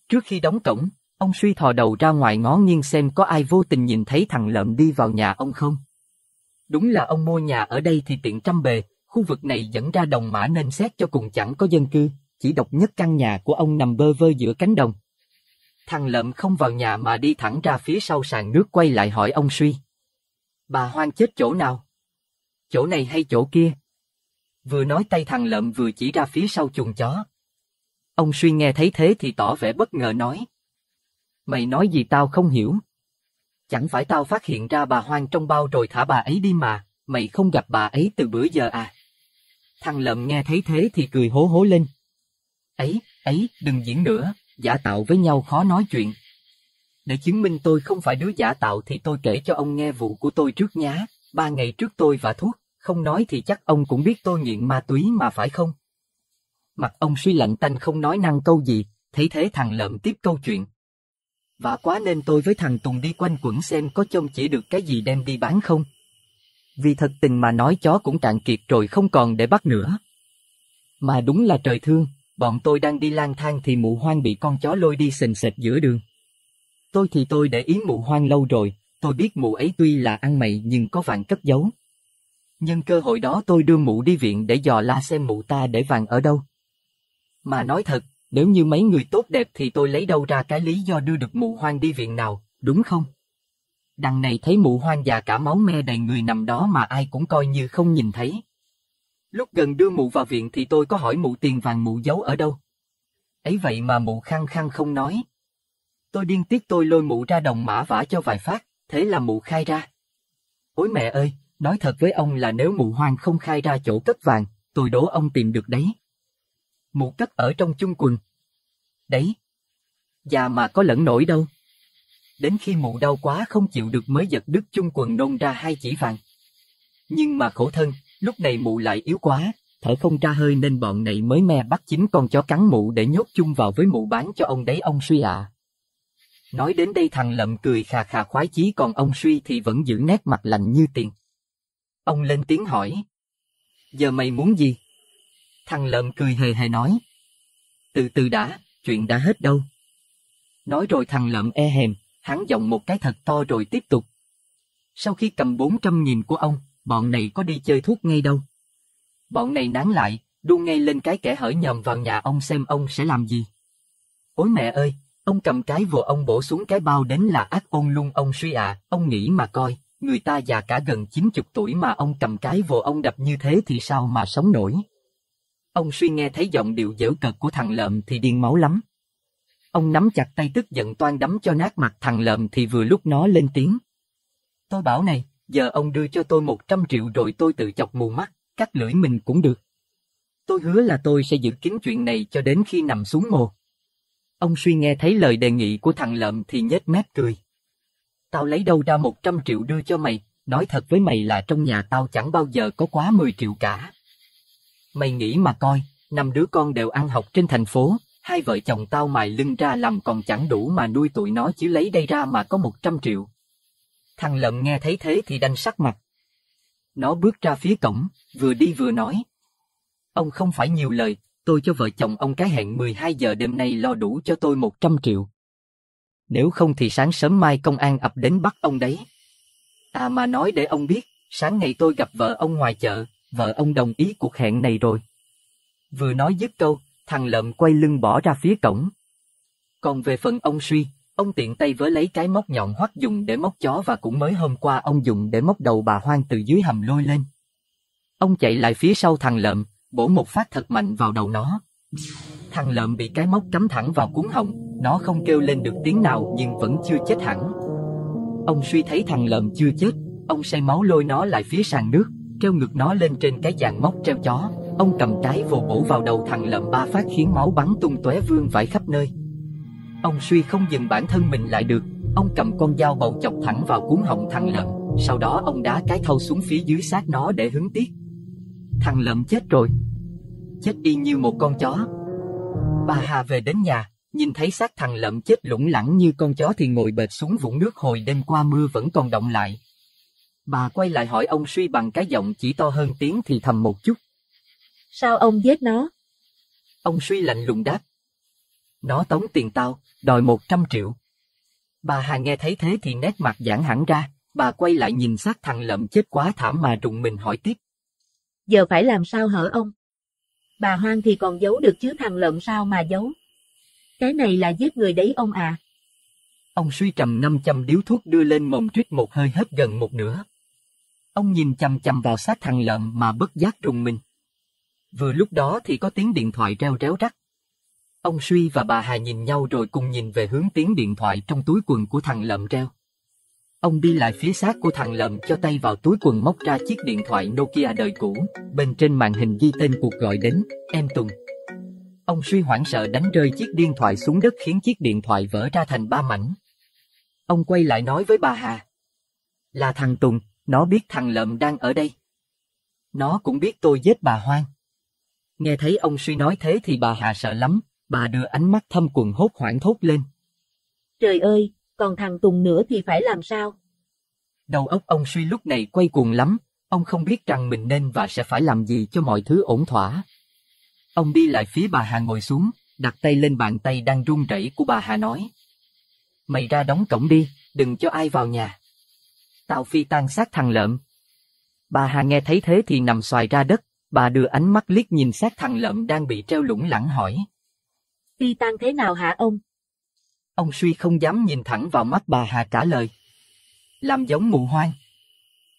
Trước khi đóng cổng, ông suy thò đầu ra ngoài ngó nghiêng xem có ai vô tình nhìn thấy thằng lợm đi vào nhà ông không. Đúng là ông mua nhà ở đây thì tiện trăm bề, khu vực này dẫn ra đồng mã nên xét cho cùng chẳng có dân cư, chỉ độc nhất căn nhà của ông nằm bơ vơ giữa cánh đồng. Thằng lợm không vào nhà mà đi thẳng ra phía sau sàn nước quay lại hỏi ông suy. Bà hoang chết chỗ nào? Chỗ này hay chỗ kia? Vừa nói tay thằng lợm vừa chỉ ra phía sau chuồng chó. Ông suy nghe thấy thế thì tỏ vẻ bất ngờ nói. Mày nói gì tao không hiểu. Chẳng phải tao phát hiện ra bà hoang trong bao rồi thả bà ấy đi mà, mày không gặp bà ấy từ bữa giờ à? Thằng lợm nghe thấy thế thì cười hố hố lên. Ấy, ấy, đừng diễn nữa, giả tạo với nhau khó nói chuyện. Để chứng minh tôi không phải đứa giả tạo thì tôi kể cho ông nghe vụ của tôi trước nhá. Ba ngày trước tôi và thuốc, không nói thì chắc ông cũng biết tôi nghiện ma túy mà phải không? Mặt ông suy lạnh tanh không nói năng câu gì, thấy thế thằng lợm tiếp câu chuyện. Vả quá nên tôi với thằng Tùng đi quanh quẩn xem có trông chỉ được cái gì đem đi bán không. Vì thật tình mà nói chó cũng cạn kiệt rồi không còn để bắt nữa. Mà đúng là trời thương, Bọn tôi đang đi lang thang thì mụ hoang bị con chó lôi đi sình sệt giữa đường. Tôi thì tôi để ý mụ hoang lâu rồi, tôi biết mụ ấy tuy là ăn mày nhưng có vàng cất giấu. Nhân cơ hội đó tôi đưa mụ đi viện để dò la xem mụ ta để vàng ở đâu. Mà nói thật, nếu như mấy người tốt đẹp thì tôi lấy đâu ra cái lý do đưa được mụ hoang đi viện nào, đúng không? Đằng này thấy mụ hoang già cả máu me đầy người nằm đó mà ai cũng coi như không nhìn thấy. Lúc gần đưa mụ vào viện thì tôi có hỏi mụ tiền vàng mụ giấu ở đâu. Ấy vậy mà mụ khăng khăng không nói. Tôi điên tiết tôi lôi mụ ra đồng mã vả cho vài phát, thế là mụ khai ra. Ôi mẹ ơi, nói thật với ông là nếu mụ hoang không khai ra chỗ cất vàng, tôi đố ông tìm được đấy. Mụ cất ở trong chung quần. Đấy. Già mà có lẫn nổi đâu. Đến khi mụ đau quá không chịu được mới giật đứt chung quần nôn ra hai chỉ vàng. Nhưng mà khổ thân, Lúc này mụ lại yếu quá, thở không ra hơi nên bọn này mới me bắt chính con chó cắn mụ để nhốt chung vào với mụ bán cho ông đấy ông suy ạ. Nói đến đây thằng lậm cười khà khà khoái chí còn ông suy thì vẫn giữ nét mặt lạnh như tiền. Ông lên tiếng hỏi. Giờ mày muốn gì? Thằng lợm cười hề hề nói. Từ từ đã, chuyện đã hết đâu. Nói rồi thằng lợm e hèm, hắn giọng một cái thật to rồi tiếp tục. Sau khi cầm 400 nghìn của ông, bọn này có đi chơi thuốc ngay đâu. Bọn này nán lại, đu ngay lên cái kẻ hở nhầm vào nhà ông xem ông sẽ làm gì. Ôi mẹ ơi, ông cầm cái vồ ông bổ xuống cái bao đến là ác ôn luôn ông suy à, ông nghĩ mà coi, người ta già cả gần 90 tuổi mà ông cầm cái vồ ông đập như thế thì sao mà sống nổi. Ông suy nghe thấy giọng điệu dễu cợt của thằng lợm thì điên máu lắm. Ông nắm chặt tay tức giận toan đấm cho nát mặt thằng lợm thì vừa lúc nó lên tiếng. Tôi bảo này, giờ ông đưa cho tôi 100 triệu rồi tôi tự chọc mù mắt, cắt lưỡi mình cũng được. Tôi hứa là tôi sẽ giữ kín chuyện này cho đến khi nằm xuống mồ. Ông suy nghe thấy lời đề nghị của thằng lợm thì nhếch mép cười. Tao lấy đâu ra 100 triệu đưa cho mày, nói thật với mày là trong nhà tao chẳng bao giờ có quá 10 triệu cả. Mày nghĩ mà coi, năm đứa con đều ăn học trên thành phố, hai vợ chồng tao mài lưng ra làm còn chẳng đủ mà nuôi tụi nó chứ lấy đây ra mà có 100 triệu. Thằng Lậm nghe thấy thế thì đanh sắc mặt. Nó bước ra phía cổng, vừa đi vừa nói. Ông không phải nhiều lời, tôi cho vợ chồng ông cái hẹn mười hai giờ đêm nay lo đủ cho tôi một trăm triệu. Nếu không thì sáng sớm mai công an ập đến bắt ông đấy. À mà nói để ông biết, sáng ngày tôi gặp vợ ông ngoài chợ, vợ ông đồng ý cuộc hẹn này rồi. Vừa nói dứt câu, thằng lợm quay lưng bỏ ra phía cổng. Còn về phần ông suy, Ông tiện tay với lấy cái móc nhọn hoắt dùng để móc chó và cũng mới hôm qua ông dùng để móc đầu bà Hoang từ dưới hầm lôi lên. Ông chạy lại phía sau thằng lợm, bổ một phát thật mạnh vào đầu nó. Thằng lợm bị cái móc cắm thẳng vào cuốn họng, nó không kêu lên được tiếng nào nhưng vẫn chưa chết hẳn. Ông suy thấy thằng lợm chưa chết, ông say máu lôi nó lại phía sàn nước, treo ngược nó lên trên cái dàn móc treo chó. Ông cầm cái vồ bổ vào đầu thằng lợm ba phát khiến máu bắn tung tóe vương vãi khắp nơi. Ông suy không dừng bản thân mình lại được, ông cầm con dao bầu chọc thẳng vào cuốn họng thằng lợn, sau đó ông đá cái thau xuống phía dưới xác nó để hứng tiếc. Thằng lợn chết rồi. Chết y như một con chó. Bà Hà về đến nhà, nhìn thấy xác thằng lợn chết lủng lẳng như con chó thì ngồi bệt xuống vũng nước hồi đêm qua mưa vẫn còn động lại. Bà quay lại hỏi ông suy bằng cái giọng chỉ to hơn tiếng thì thầm một chút. Sao ông giết nó? Ông suy lạnh lùng đáp, nó tống tiền tao, đòi 100 triệu. Bà Hà nghe thấy thế thì nét mặt giãn hẳn ra, bà quay lại nhìn xác thằng lợm chết quá thảm mà rùng mình hỏi tiếp. Giờ phải làm sao hở ông? Bà Hoang thì còn giấu được chứ thằng lợm sao mà giấu? Cái này là giết người đấy ông à. Ông suy trầm 500 điếu thuốc đưa lên mồm trích một hơi hết gần một nửa. Ông nhìn chằm chằm vào xác thằng lợm mà bất giác rùng mình. Vừa lúc đó thì có tiếng điện thoại reo réo rắc. Ông Suy và bà Hà nhìn nhau rồi cùng nhìn về hướng tiếng điện thoại trong túi quần của thằng lợm treo. Ông đi lại phía sát của thằng lợm cho tay vào túi quần móc ra chiếc điện thoại Nokia đời cũ, bên trên màn hình ghi tên cuộc gọi đến, em Tùng. Ông Suy hoảng sợ đánh rơi chiếc điện thoại xuống đất khiến chiếc điện thoại vỡ ra thành ba mảnh. Ông quay lại nói với bà Hà. Là thằng Tùng, nó biết thằng lợm đang ở đây. Nó cũng biết tôi giết bà Hoang. Nghe thấy ông Suy nói thế thì bà Hà sợ lắm, Bà đưa ánh mắt thâm quần hốt hoảng thốt lên. Trời ơi, còn thằng Tùng nữa thì phải làm sao? Đầu óc ông suy lúc này quay cuồng lắm, ông không biết rằng mình nên và sẽ phải làm gì cho mọi thứ ổn thỏa. Ông đi lại phía bà Hà ngồi xuống, đặt tay lên bàn tay đang run rẩy của bà Hà nói. Mày ra đóng cổng đi, đừng cho ai vào nhà. tào phi tan sát thằng lợm. Bà Hà nghe thấy thế thì nằm xoài ra đất, bà đưa ánh mắt liếc nhìn sát thằng lợm đang bị treo lủng lẳng hỏi. Phi tan thế nào hả ông? Ông suy không dám nhìn thẳng vào mắt bà Hà trả lời. Làm giống mù hoang.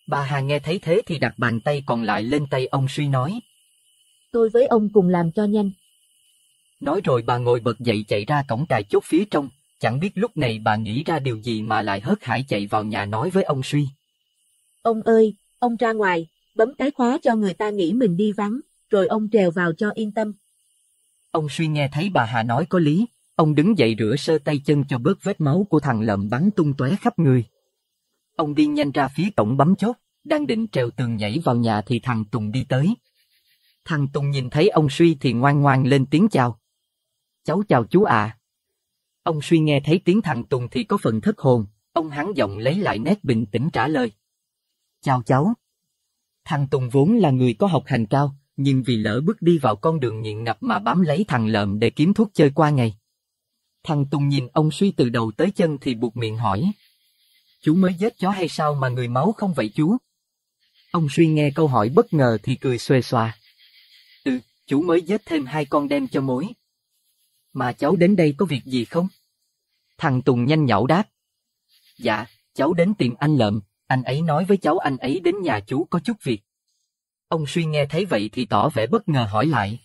Bà Hà nghe thấy thế thì đặt bàn tay còn lại lên tay ông suy nói. Tôi với ông cùng làm cho nhanh. Nói rồi bà ngồi bật dậy chạy ra cổng trại chốt phía trong, chẳng biết lúc này bà nghĩ ra điều gì mà lại hớt hải chạy vào nhà nói với ông suy. Ông ơi, ông ra ngoài, bấm cái khóa cho người ta nghĩ mình đi vắng, rồi ông trèo vào cho yên tâm. Ông suy nghe thấy bà Hà nói có lý, ông đứng dậy rửa sơ tay chân cho bớt vết máu của thằng lợm bắn tung tóe khắp người. Ông đi nhanh ra phía cổng bấm chốt, đang định trèo tường nhảy vào nhà thì thằng Tùng đi tới. Thằng Tùng nhìn thấy ông suy thì ngoan ngoan lên tiếng chào. Cháu chào chú ạ. À. Ông suy nghe thấy tiếng thằng Tùng thì có phần thất hồn, ông hắn giọng lấy lại nét bình tĩnh trả lời. Chào cháu. Thằng Tùng vốn là người có học hành cao, nhưng vì lỡ bước đi vào con đường nghiện ngập mà bám lấy thằng lợm để kiếm thuốc chơi qua ngày. Thằng Tùng nhìn ông suy từ đầu tới chân thì buộc miệng hỏi. Chú mới giết chó hay sao mà người máu không vậy chú? Ông suy nghe câu hỏi bất ngờ thì cười xuê xòa. Ừ, chú mới giết thêm hai con đem cho mối. Mà cháu đến đây có việc gì không? Thằng Tùng nhanh nhảu đáp. Dạ, cháu đến tìm anh lợm, anh ấy nói với cháu anh ấy đến nhà chú có chút việc. Ông suy nghe thấy vậy thì tỏ vẻ bất ngờ hỏi lại.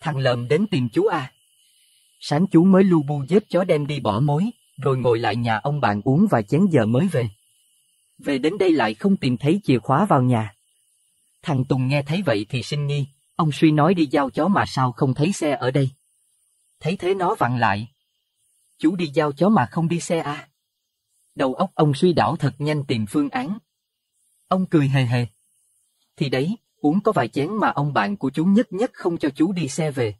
Thằng lợm đến tìm chú à? Sáng chú mới lu bu dép chó đem đi bỏ mối, rồi ngồi lại nhà ông bạn uống vài chén giờ mới về. Về đến đây lại không tìm thấy chìa khóa vào nhà. Thằng Tùng nghe thấy vậy thì sinh nghi, ông suy nói đi giao chó mà sao không thấy xe ở đây. Thấy thế nó vặn lại. Chú đi giao chó mà không đi xe à? Đầu óc ông suy đảo thật nhanh tìm phương án. Ông cười hề hề, thì đấy, uống có vài chén mà ông bạn của chú nhất nhất không cho chú đi xe về.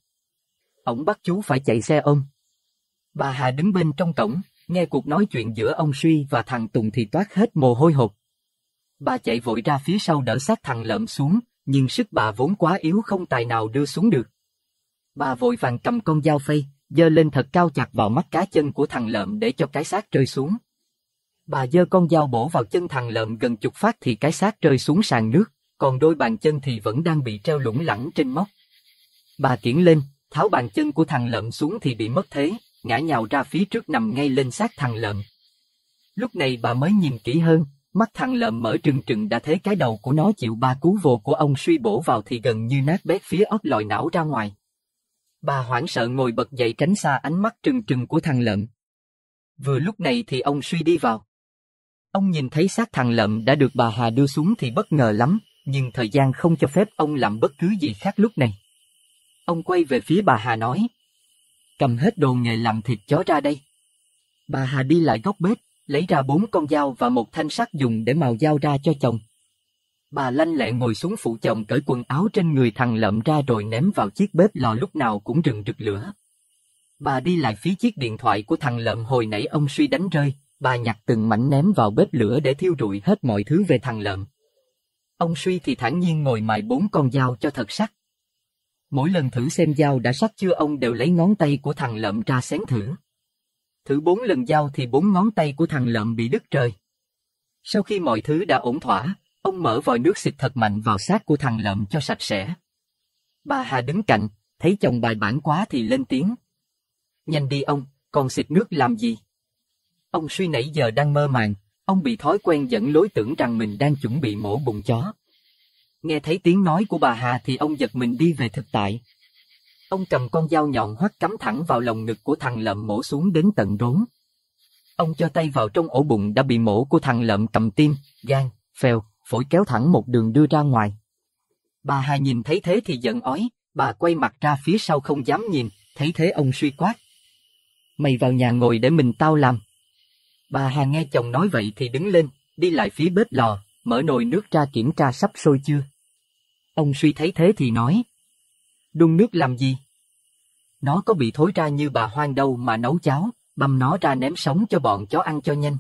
Ông bắt chú phải chạy xe ôm. Bà Hà đứng bên trong cổng, nghe cuộc nói chuyện giữa ông Suy và thằng Tùng thì toát hết mồ hôi hột. Bà chạy vội ra phía sau đỡ xác thằng lợm xuống, nhưng sức bà vốn quá yếu không tài nào đưa xuống được. Bà vội vàng cầm con dao phay, giơ lên thật cao chặt vào mắt cá chân của thằng lợm để cho cái xác rơi xuống. Bà giơ con dao bổ vào chân thằng lợm gần chục phát thì cái xác rơi xuống sàn nước còn đôi bàn chân thì vẫn đang bị treo lủng lẳng trên móc. Bà kiển lên, tháo bàn chân của thằng lợm xuống thì bị mất thế, ngã nhào ra phía trước nằm ngay lên xác thằng lợm. Lúc này bà mới nhìn kỹ hơn, mắt thằng lợm mở trừng trừng đã thấy cái đầu của nó chịu ba cú vồ của ông suy bổ vào thì gần như nát bét phía ốc lòi não ra ngoài. Bà hoảng sợ ngồi bật dậy tránh xa ánh mắt trừng trừng của thằng lợm. Vừa lúc này thì ông suy đi vào. Ông nhìn thấy xác thằng lợm đã được bà Hà đưa xuống thì bất ngờ lắm, nhưng thời gian không cho phép ông làm bất cứ gì khác lúc này. Ông quay về phía bà Hà nói, cầm hết đồ nghề làm thịt chó ra đây. Bà Hà đi lại góc bếp, lấy ra bốn con dao và một thanh sắt dùng để màu dao ra cho chồng. Bà lanh lẹ ngồi xuống phụ chồng cởi quần áo trên người thằng lợm ra rồi ném vào chiếc bếp lò lúc nào cũng rừng rực lửa. Bà đi lại phía chiếc điện thoại của thằng lợm hồi nãy ông suy đánh rơi, bà nhặt từng mảnh ném vào bếp lửa để thiêu rụi hết mọi thứ về thằng lợm. Ông suy thì thản nhiên ngồi mài bốn con dao cho thật sắc. Mỗi lần thử xem dao đã sắc chưa ông đều lấy ngón tay của thằng lợm ra xén thử. Thử bốn lần dao thì bốn ngón tay của thằng lợm bị đứt rời. Sau khi mọi thứ đã ổn thỏa, ông mở vòi nước xịt thật mạnh vào xác của thằng lợm cho sạch sẽ. Bà Hà đứng cạnh, thấy chồng bài bản quá thì lên tiếng. Nhanh đi ông, còn xịt nước làm gì? Ông suy nãy giờ đang mơ màng, Ông bị thói quen dẫn lối tưởng rằng mình đang chuẩn bị mổ bụng chó. Nghe thấy tiếng nói của bà Hà thì ông giật mình đi về thực tại. Ông cầm con dao nhọn hoắt cắm thẳng vào lồng ngực của thằng lợm mổ xuống đến tận rốn. Ông cho tay vào trong ổ bụng đã bị mổ của thằng lợm cầm tim, gan, phèo, phổi kéo thẳng một đường đưa ra ngoài. Bà Hà nhìn thấy thế thì giận ói, bà quay mặt ra phía sau không dám nhìn, thấy thế ông suy quát. Mày vào nhà ngồi để mình tao làm. Bà Hà nghe chồng nói vậy thì đứng lên, đi lại phía bếp lò, mở nồi nước ra kiểm tra sắp sôi chưa. Ông suy thấy thế thì nói, đun nước làm gì? Nó có bị thối ra như bà hoang đâu mà nấu cháo, băm nó ra ném sống cho bọn chó ăn cho nhanh.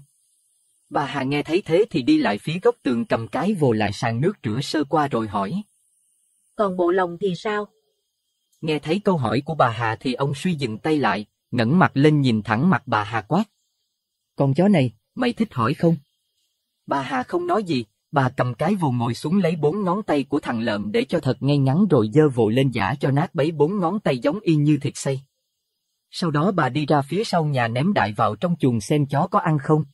Bà Hà nghe thấy thế thì đi lại phía góc tường cầm cái vồ lại sàn nước rửa sơ qua rồi hỏi. Còn bộ lòng thì sao? Nghe thấy câu hỏi của bà Hà thì ông suy dừng tay lại, ngẩng mặt lên nhìn thẳng mặt bà Hà quát con chó này, mày thích hỏi không? Bà Hà không nói gì, bà cầm cái vù ngồi xuống lấy bốn ngón tay của thằng lợn để cho thật ngay ngắn rồi dơ vội lên giả cho nát bấy bốn ngón tay giống y như thịt xây. Sau đó bà đi ra phía sau nhà ném đại vào trong chuồng xem chó có ăn không.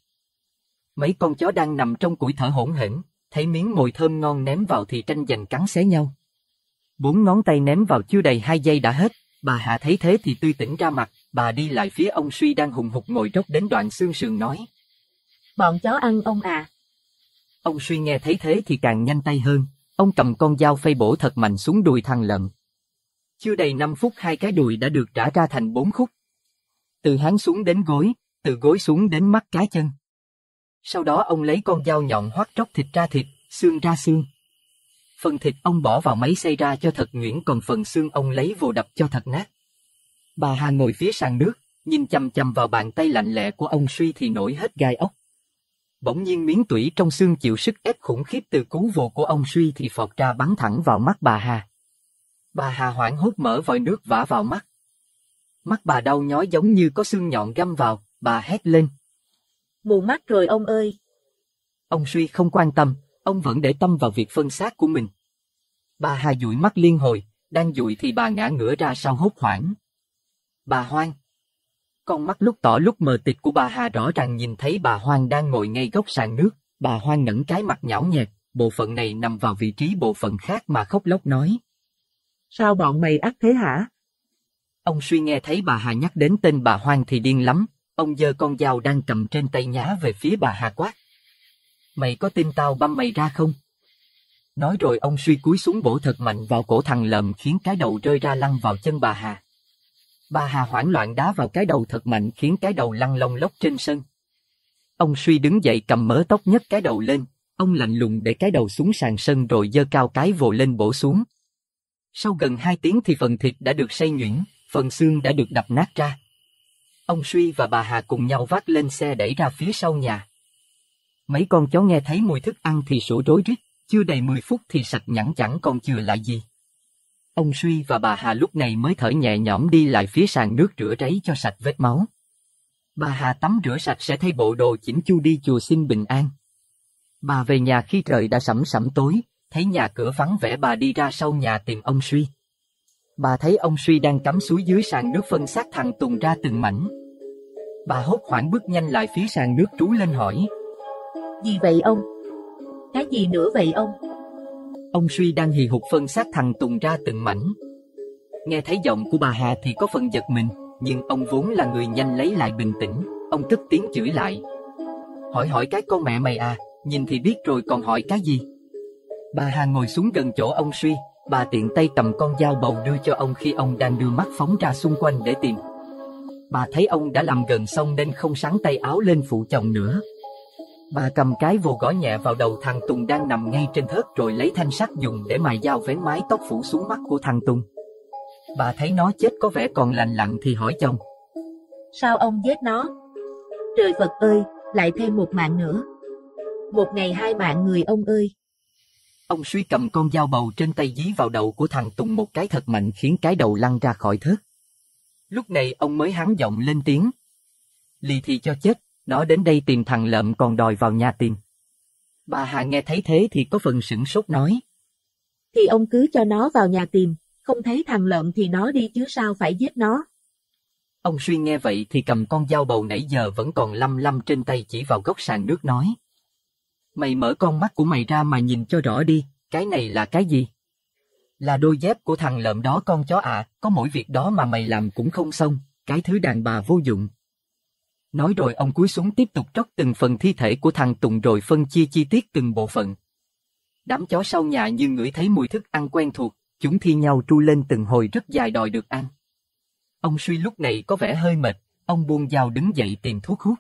Mấy con chó đang nằm trong củi thở hỗn hển, thấy miếng mồi thơm ngon ném vào thì tranh giành cắn xé nhau. Bốn ngón tay ném vào chưa đầy hai giây đã hết, bà Hạ thấy thế thì tươi tỉnh ra mặt, Bà đi lại phía ông suy đang hùng hục ngồi trốc đến đoạn xương sườn nói. Bọn chó ăn ông à. Ông suy nghe thấy thế thì càng nhanh tay hơn, ông cầm con dao phay bổ thật mạnh xuống đùi thằng lợn. Chưa đầy 5 phút hai cái đùi đã được trả ra thành bốn khúc. Từ hắn xuống đến gối, từ gối xuống đến mắt cá chân. Sau đó ông lấy con dao nhọn hoắt tróc thịt ra thịt, xương ra xương. Phần thịt ông bỏ vào máy xay ra cho thật nhuyễn còn phần xương ông lấy vồ đập cho thật nát. Bà Hà ngồi phía sàn nước, nhìn chầm chầm vào bàn tay lạnh lẽ của ông suy thì nổi hết gai ốc. Bỗng nhiên miếng tủy trong xương chịu sức ép khủng khiếp từ cú vồ của ông suy thì phọt ra bắn thẳng vào mắt bà Hà. Bà Hà hoảng hốt mở vòi nước vả vào mắt. Mắt bà đau nhói giống như có xương nhọn găm vào, bà hét lên. Mù mắt rồi ông ơi. Ông suy không quan tâm, ông vẫn để tâm vào việc phân xác của mình. Bà Hà dụi mắt liên hồi, đang dụi thì bà ngã ngửa ra sau hốt hoảng, Bà Hoang Con mắt lúc tỏ lúc mờ tịt của bà Hà rõ ràng nhìn thấy bà Hoang đang ngồi ngay góc sàn nước. Bà Hoang ngẩng cái mặt nhão nhẹt, bộ phận này nằm vào vị trí bộ phận khác mà khóc lóc nói. Sao bọn mày ác thế hả? Ông suy nghe thấy bà Hà nhắc đến tên bà Hoang thì điên lắm. Ông giơ con dao đang cầm trên tay nhá về phía bà Hà quát. Mày có tin tao băm mày ra không? Nói rồi ông suy cúi xuống bổ thật mạnh vào cổ thằng lầm khiến cái đầu rơi ra lăn vào chân bà Hà. Bà Hà hoảng loạn đá vào cái đầu thật mạnh khiến cái đầu lăn lông lốc trên sân. Ông suy đứng dậy cầm mớ tóc nhất cái đầu lên, ông lạnh lùng để cái đầu xuống sàn sân rồi giơ cao cái vồ lên bổ xuống. Sau gần hai tiếng thì phần thịt đã được xay nhuyễn, phần xương đã được đập nát ra. Ông suy và bà Hà cùng nhau vác lên xe đẩy ra phía sau nhà. Mấy con chó nghe thấy mùi thức ăn thì sủa rối rít, chưa đầy 10 phút thì sạch nhẵn chẳng còn chừa lại gì. Ông Suy và bà Hà lúc này mới thở nhẹ nhõm đi lại phía sàn nước rửa ráy cho sạch vết máu. Bà Hà tắm rửa sạch sẽ thay bộ đồ chỉnh chu đi chùa xin bình an. Bà về nhà khi trời đã sẫm sẫm tối, thấy nhà cửa vắng vẻ bà đi ra sau nhà tìm ông Suy. Bà thấy ông Suy đang cắm suối dưới sàn nước phân xác thằng Tùng ra từng mảnh. Bà hốt hoảng bước nhanh lại phía sàn nước trú lên hỏi. Gì vậy ông? Cái gì nữa vậy ông? Ông Suy đang hì hục phân xác thằng Tùng ra từng mảnh. Nghe thấy giọng của bà Hà thì có phần giật mình, nhưng ông vốn là người nhanh lấy lại bình tĩnh, ông tức tiếng chửi lại. Hỏi hỏi cái con mẹ mày à, nhìn thì biết rồi còn hỏi cái gì? Bà Hà ngồi xuống gần chỗ ông Suy, bà tiện tay cầm con dao bầu đưa cho ông khi ông đang đưa mắt phóng ra xung quanh để tìm. Bà thấy ông đã làm gần xong nên không sáng tay áo lên phụ chồng nữa, Bà cầm cái vô gõ nhẹ vào đầu thằng Tùng đang nằm ngay trên thớt rồi lấy thanh sắt dùng để mài dao vén mái tóc phủ xuống mắt của thằng Tùng. Bà thấy nó chết có vẻ còn lành lặn thì hỏi chồng. Sao ông giết nó? Trời Phật ơi, lại thêm một mạng nữa. Một ngày hai mạng người ông ơi. Ông suy cầm con dao bầu trên tay dí vào đầu của thằng Tùng một cái thật mạnh khiến cái đầu lăn ra khỏi thớt. Lúc này ông mới hắng giọng lên tiếng. Lì thì cho chết. Nó đến đây tìm thằng lợm còn đòi vào nhà tìm. Bà Hạ nghe thấy thế thì có phần sửng sốt nói. Thì ông cứ cho nó vào nhà tìm, không thấy thằng lợm thì nó đi chứ sao phải giết nó. Ông suy nghe vậy thì cầm con dao bầu nãy giờ vẫn còn lăm lăm trên tay chỉ vào gốc sàn nước nói. Mày mở con mắt của mày ra mà nhìn cho rõ đi, cái này là cái gì? Là đôi dép của thằng lợm đó con chó ạ, có mỗi việc đó mà mày làm cũng không xong, cái thứ đàn bà vô dụng. Nói rồi ông cúi xuống tiếp tục tróc từng phần thi thể của thằng Tùng rồi phân chia chi tiết từng bộ phận. Đám chó sau nhà như ngửi thấy mùi thức ăn quen thuộc, chúng thi nhau tru lên từng hồi rất dài đòi được ăn. Ông suy lúc này có vẻ hơi mệt, ông buông dao đứng dậy tìm thuốc hút.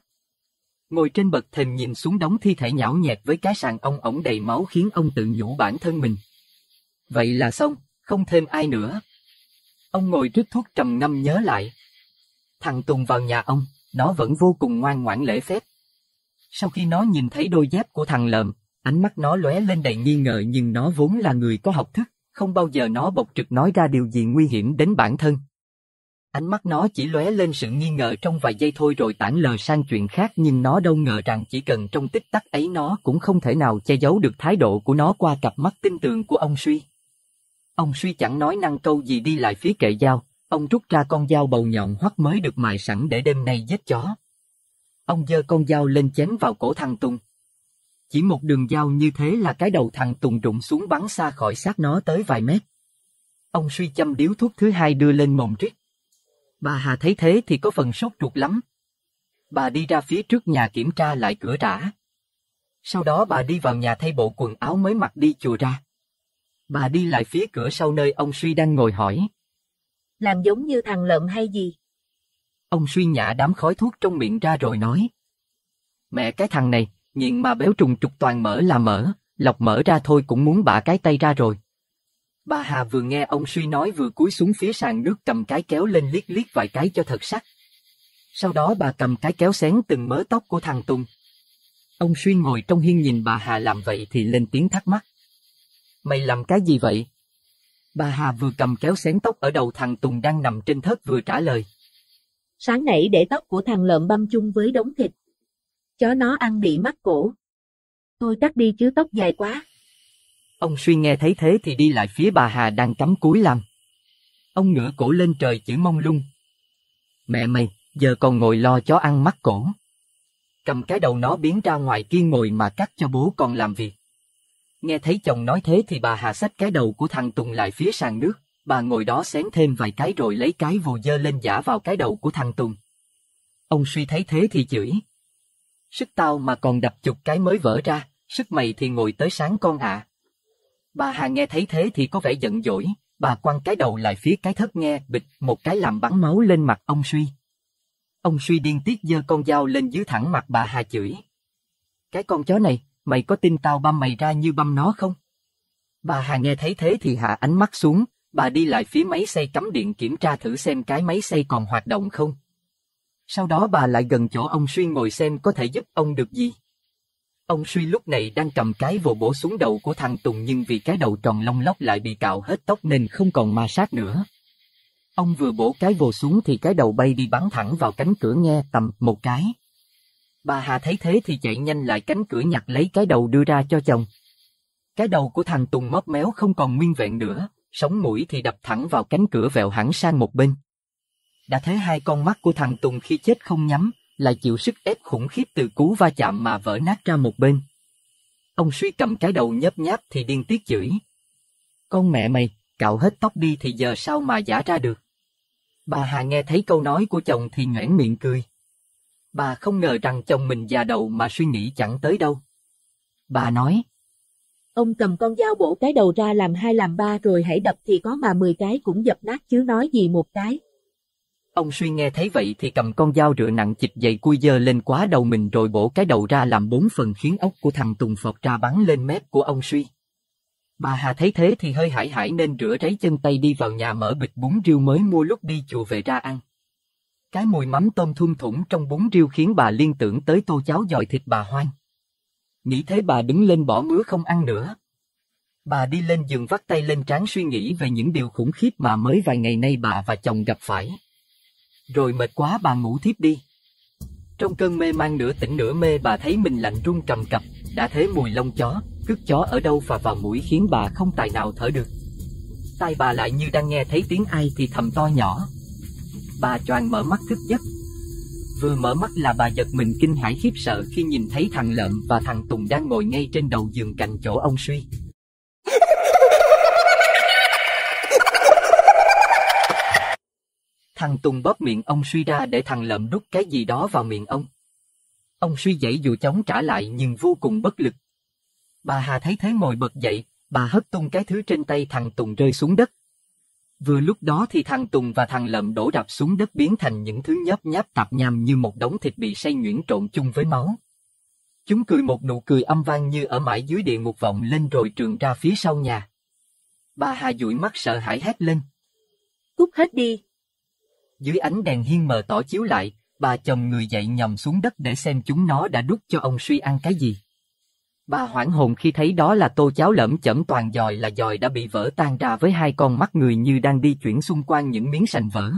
Ngồi trên bậc thềm nhìn xuống đống thi thể nhão nhẹt với cái sàn ông ổng đầy máu khiến ông tự nhủ bản thân mình. Vậy là xong, không thêm ai nữa. Ông ngồi rít thuốc trầm ngâm nhớ lại. Thằng Tùng vào nhà ông, nó vẫn vô cùng ngoan ngoãn lễ phép. Sau khi nó nhìn thấy đôi dép của thằng lợm, ánh mắt nó lóe lên đầy nghi ngờ nhưng nó vốn là người có học thức, không bao giờ nó bộc trực nói ra điều gì nguy hiểm đến bản thân. Ánh mắt nó chỉ lóe lên sự nghi ngờ trong vài giây thôi rồi tản lờ sang chuyện khác nhưng nó đâu ngờ rằng chỉ cần trong tích tắc ấy nó cũng không thể nào che giấu được thái độ của nó qua cặp mắt tin tưởng của ông Suy. Ông Suy chẳng nói năng câu gì đi lại phía kệ dao, Ông rút ra con dao bầu nhọn hoắt mới được mài sẵn để đêm nay giết chó. Ông giơ con dao lên chém vào cổ thằng Tùng. Chỉ một đường dao như thế là cái đầu thằng Tùng rụng xuống bắn xa khỏi xác nó tới vài mét. Ông suy châm điếu thuốc thứ hai đưa lên mồm rít. Bà Hà thấy thế thì có phần sốt ruột lắm. Bà đi ra phía trước nhà kiểm tra lại cửa rã. Sau đó bà đi vào nhà thay bộ quần áo mới mặc đi chùa ra. Bà đi lại phía cửa sau nơi ông suy đang ngồi hỏi làm giống như thằng lợn hay gì. Ông suy nhả đám khói thuốc trong miệng ra rồi nói. Mẹ cái thằng này, nhìn mà béo trùng trục toàn mỡ là mỡ, lọc mỡ ra thôi cũng muốn bả cái tay ra rồi. Bà Hà vừa nghe ông suy nói vừa cúi xuống phía sàn nước cầm cái kéo lên liếc liếc vài cái cho thật sắc. Sau đó bà cầm cái kéo xén từng mớ tóc của thằng Tùng. Ông suy ngồi trong hiên nhìn bà Hà làm vậy thì lên tiếng thắc mắc. Mày làm cái gì vậy? Bà Hà vừa cầm kéo xén tóc ở đầu thằng Tùng đang nằm trên thớt vừa trả lời. Sáng nãy để tóc của thằng lợm băm chung với đống thịt. Chó nó ăn bị mắc cổ. Tôi cắt đi chứ tóc dài quá. Ông suy nghe thấy thế thì đi lại phía bà Hà đang cắm cúi làm. Ông ngửa cổ lên trời chữ mong lung. Mẹ mày, giờ còn ngồi lo chó ăn mắc cổ. Cầm cái đầu nó biến ra ngoài kia ngồi mà cắt cho bố còn làm việc. Nghe thấy chồng nói thế thì bà Hà xách cái đầu của thằng Tùng lại phía sàn nước, bà ngồi đó xén thêm vài cái rồi lấy cái vồ dơ lên giả vào cái đầu của thằng Tùng. Ông suy thấy thế thì chửi. Sức tao mà còn đập chục cái mới vỡ ra, sức mày thì ngồi tới sáng con ạ. Bà Hà nghe thấy thế thì có vẻ giận dỗi, bà quăng cái đầu lại phía cái thất nghe bịch một cái làm bắn máu lên mặt ông suy. Ông suy điên tiết dơ con dao lên dưới thẳng mặt bà Hà chửi. Cái con chó này, mày có tin tao băm mày ra như băm nó không? Bà Hà nghe thấy thế thì hạ ánh mắt xuống, bà đi lại phía máy xây cắm điện kiểm tra thử xem cái máy xây còn hoạt động không. Sau đó bà lại gần chỗ ông Suy ngồi xem có thể giúp ông được gì. Ông Suy lúc này đang cầm cái vồ bổ xuống đầu của thằng Tùng nhưng vì cái đầu tròn lông lóc lại bị cạo hết tóc nên không còn ma sát nữa. Ông vừa bổ cái vồ xuống thì cái đầu bay đi bắn thẳng vào cánh cửa nghe tầm một cái. Bà Hà thấy thế thì chạy nhanh lại cánh cửa nhặt lấy cái đầu đưa ra cho chồng. Cái đầu của thằng Tùng móp méo không còn nguyên vẹn nữa, sống mũi thì đập thẳng vào cánh cửa vẹo hẳn sang một bên. Đã thấy hai con mắt của thằng Tùng khi chết không nhắm, lại chịu sức ép khủng khiếp từ cú va chạm mà vỡ nát ra một bên. Ông suy cầm cái đầu nhấp nháp thì điên tiết chửi. Con mẹ mày, cạo hết tóc đi thì giờ sao mà giả ra được. Bà Hà nghe thấy câu nói của chồng thì nhoảng miệng cười. Bà không ngờ rằng chồng mình già đầu mà suy nghĩ chẳng tới đâu. Bà nói. Ông cầm con dao bổ cái đầu ra làm hai làm ba rồi hãy đập thì có mà mười cái cũng dập nát chứ nói gì một cái. Ông suy nghe thấy vậy thì cầm con dao rửa nặng chịch dày cui dơ lên quá đầu mình rồi bổ cái đầu ra làm bốn phần khiến ốc của thằng Tùng phật ra bắn lên mép của ông suy. Bà Hà thấy thế thì hơi hải hải nên rửa ráy chân tay đi vào nhà mở bịch bún riêu mới mua lúc đi chùa về ra ăn. Cái mùi mắm tôm thun thủng trong bún riêu khiến bà liên tưởng tới tô cháo giòi thịt bà hoang. Nghĩ thế bà đứng lên bỏ bữa không ăn nữa. Bà đi lên giường vắt tay lên trán suy nghĩ về những điều khủng khiếp mà mới vài ngày nay bà và chồng gặp phải. Rồi mệt quá bà ngủ thiếp đi. Trong cơn mê mang nửa tỉnh nửa mê bà thấy mình lạnh run cầm cập, đã thế mùi lông chó, cứt chó ở đâu và vào mũi khiến bà không tài nào thở được. Tai bà lại như đang nghe thấy tiếng ai thì thầm to nhỏ, bà choàng mở mắt thức giấc. Vừa mở mắt là bà giật mình kinh hãi khiếp sợ khi nhìn thấy thằng Lợm và thằng Tùng đang ngồi ngay trên đầu giường cạnh chỗ ông Suy. Thằng Tùng bóp miệng ông Suy ra để thằng Lợm đút cái gì đó vào miệng ông. Ông Suy dậy dù chống trả lại nhưng vô cùng bất lực. Bà Hà thấy thế ngồi bật dậy, bà hất tung cái thứ trên tay thằng Tùng rơi xuống đất. Vừa lúc đó thì thằng Tùng và thằng Lậm đổ đập xuống đất biến thành những thứ nhấp nháp tạp nham như một đống thịt bị say nhuyễn trộn chung với máu. Chúng cười một nụ cười âm vang như ở mãi dưới địa ngục vọng lên rồi trường ra phía sau nhà. Bà Hà dụi mắt sợ hãi hét lên. Cút hết đi. Dưới ánh đèn hiên mờ tỏ chiếu lại, bà chồng người dậy nhầm xuống đất để xem chúng nó đã đút cho ông suy ăn cái gì. Bà hoảng hồn khi thấy đó là tô cháo lởm chẩm toàn dòi là dòi đã bị vỡ tan ra với hai con mắt người như đang đi chuyển xung quanh những miếng sành vỡ.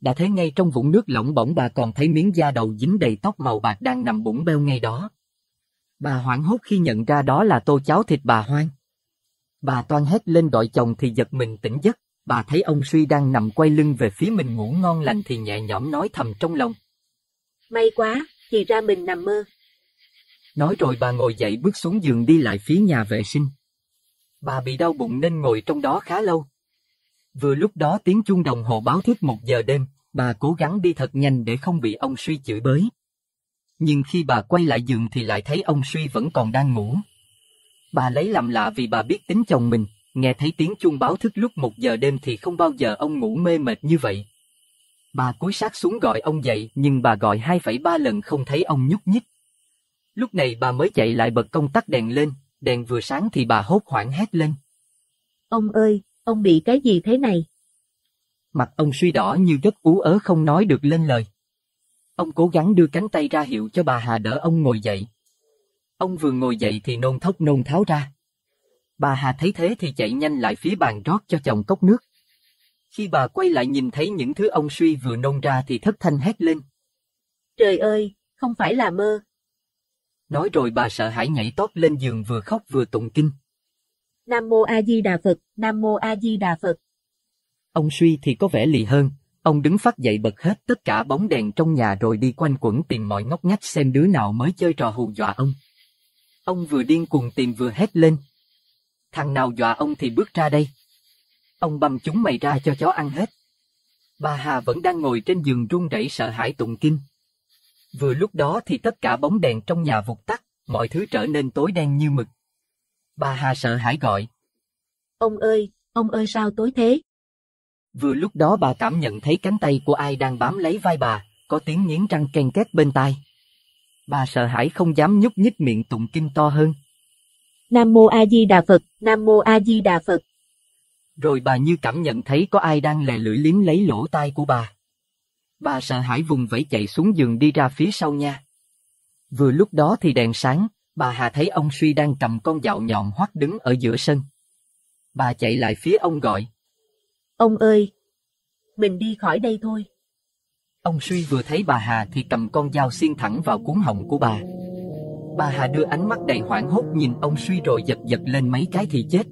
Đã thấy ngay trong vũng nước lỏng bỗng bà còn thấy miếng da đầu dính đầy tóc màu bạc đang nằm bụng beo ngay đó. Bà hoảng hốt khi nhận ra đó là tô cháo thịt bà Hoang. Bà toan hét lên gọi chồng thì giật mình tỉnh giấc, bà thấy ông suy đang nằm quay lưng về phía mình ngủ ngon lành thì nhẹ nhõm nói thầm trong lòng. May quá, thì ra mình nằm mơ. Nói rồi bà ngồi dậy bước xuống giường đi lại phía nhà vệ sinh. Bà bị đau bụng nên ngồi trong đó khá lâu. Vừa lúc đó tiếng chuông đồng hồ báo thức một giờ đêm, bà cố gắng đi thật nhanh để không bị ông suy chửi bới. Nhưng khi bà quay lại giường thì lại thấy ông suy vẫn còn đang ngủ. Bà lấy làm lạ vì bà biết tính chồng mình, nghe thấy tiếng chuông báo thức lúc một giờ đêm thì không bao giờ ông ngủ mê mệt như vậy. Bà cúi sát xuống gọi ông dậy nhưng bà gọi 2,3 lần không thấy ông nhúc nhích. Lúc này bà mới chạy lại bật công tắc đèn lên, đèn vừa sáng thì bà hốt hoảng hét lên. Ông ơi, ông bị cái gì thế này? Mặt ông suy đỏ như đất ú ớ không nói được lên lời. Ông cố gắng đưa cánh tay ra hiệu cho bà Hà đỡ ông ngồi dậy. Ông vừa ngồi dậy thì nôn thốc nôn tháo ra. Bà Hà thấy thế thì chạy nhanh lại phía bàn rót cho chồng cốc nước. Khi bà quay lại nhìn thấy những thứ ông suy vừa nôn ra thì thất thanh hét lên. Trời ơi, không phải là mơ, Nói rồi bà sợ hãi nhảy tót lên giường vừa khóc vừa tụng kinh. Nam Mô A Di Đà Phật, Nam Mô A Di Đà Phật. Ông suy thì có vẻ lì hơn, ông đứng phát dậy bật hết tất cả bóng đèn trong nhà rồi đi quanh quẩn tìm mọi ngóc ngách xem đứa nào mới chơi trò hù dọa ông. Ông vừa điên cuồng tìm vừa hét lên. Thằng nào dọa ông thì bước ra đây. Ông băm chúng mày ra cho chó ăn hết. Bà Hà vẫn đang ngồi trên giường run rẩy sợ hãi tụng kinh. Vừa lúc đó thì tất cả bóng đèn trong nhà vụt tắt, mọi thứ trở nên tối đen như mực. Bà Hà sợ hãi gọi. Ông ơi, ông ơi sao tối thế? Vừa lúc đó bà cảm nhận thấy cánh tay của ai đang bám lấy vai bà, có tiếng nghiến răng ken két bên tai. Bà sợ hãi không dám nhúc nhích miệng tụng kinh to hơn. Nam mô A Di Đà Phật, Nam mô A Di Đà Phật. Rồi bà như cảm nhận thấy có ai đang lè lưỡi liếm lấy lỗ tai của bà. Bà sợ hãi vùng vẫy chạy xuống giường đi ra phía sau nha. Vừa lúc đó thì đèn sáng, bà Hà thấy ông Suy đang cầm con dạo nhọn hoắt đứng ở giữa sân. Bà chạy lại phía ông gọi. Ông ơi, mình đi khỏi đây thôi. Ông Suy vừa thấy bà Hà thì cầm con dao xiên thẳng vào cuốn họng của bà. Bà Hà đưa ánh mắt đầy hoảng hốt nhìn ông Suy rồi giật giật lên mấy cái thì chết.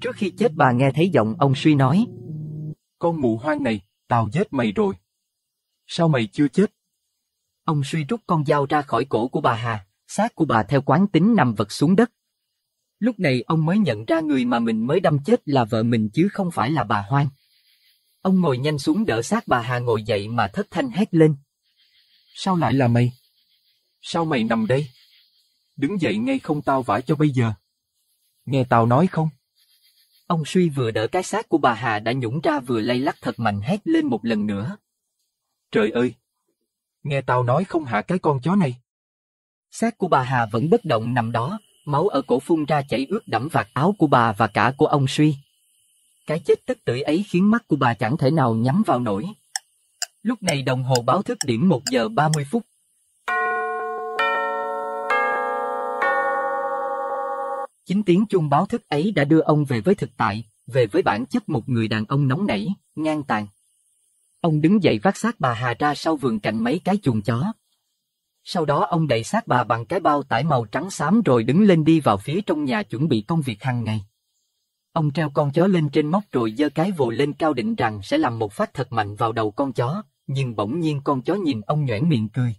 Trước khi chết bà nghe thấy giọng ông Suy nói. Con mụ hoang này, tao chết mày rồi. Sao mày chưa chết? Ông suy rút con dao ra khỏi cổ của bà Hà, xác của bà theo quán tính nằm vật xuống đất. Lúc này ông mới nhận ra người mà mình mới đâm chết là vợ mình chứ không phải là bà Hoang. Ông ngồi nhanh xuống đỡ xác bà Hà ngồi dậy mà thất thanh hét lên. Sao lại là mày? Sao mày nằm đây? Đứng dậy ngay không tao vả cho bây giờ. Nghe tao nói không? Ông suy vừa đỡ cái xác của bà Hà đã nhũng ra vừa lay lắc thật mạnh hét lên một lần nữa. Trời ơi! Nghe tao nói không hạ cái con chó này. Xác của bà Hà vẫn bất động nằm đó, máu ở cổ phun ra chảy ướt đẫm vạt áo của bà và cả của ông Suy. Cái chết tức tử ấy khiến mắt của bà chẳng thể nào nhắm vào nổi. Lúc này đồng hồ báo thức điểm 1 giờ 30 phút. Chính tiếng chuông báo thức ấy đã đưa ông về với thực tại, về với bản chất một người đàn ông nóng nảy, ngang tàn. Ông đứng dậy vác xác bà Hà ra sau vườn cạnh mấy cái chuồng chó. Sau đó ông đẩy xác bà bằng cái bao tải màu trắng xám rồi đứng lên đi vào phía trong nhà chuẩn bị công việc hàng ngày. Ông treo con chó lên trên móc rồi giơ cái vồ lên cao định rằng sẽ làm một phát thật mạnh vào đầu con chó, nhưng bỗng nhiên con chó nhìn ông nhoẻn miệng cười.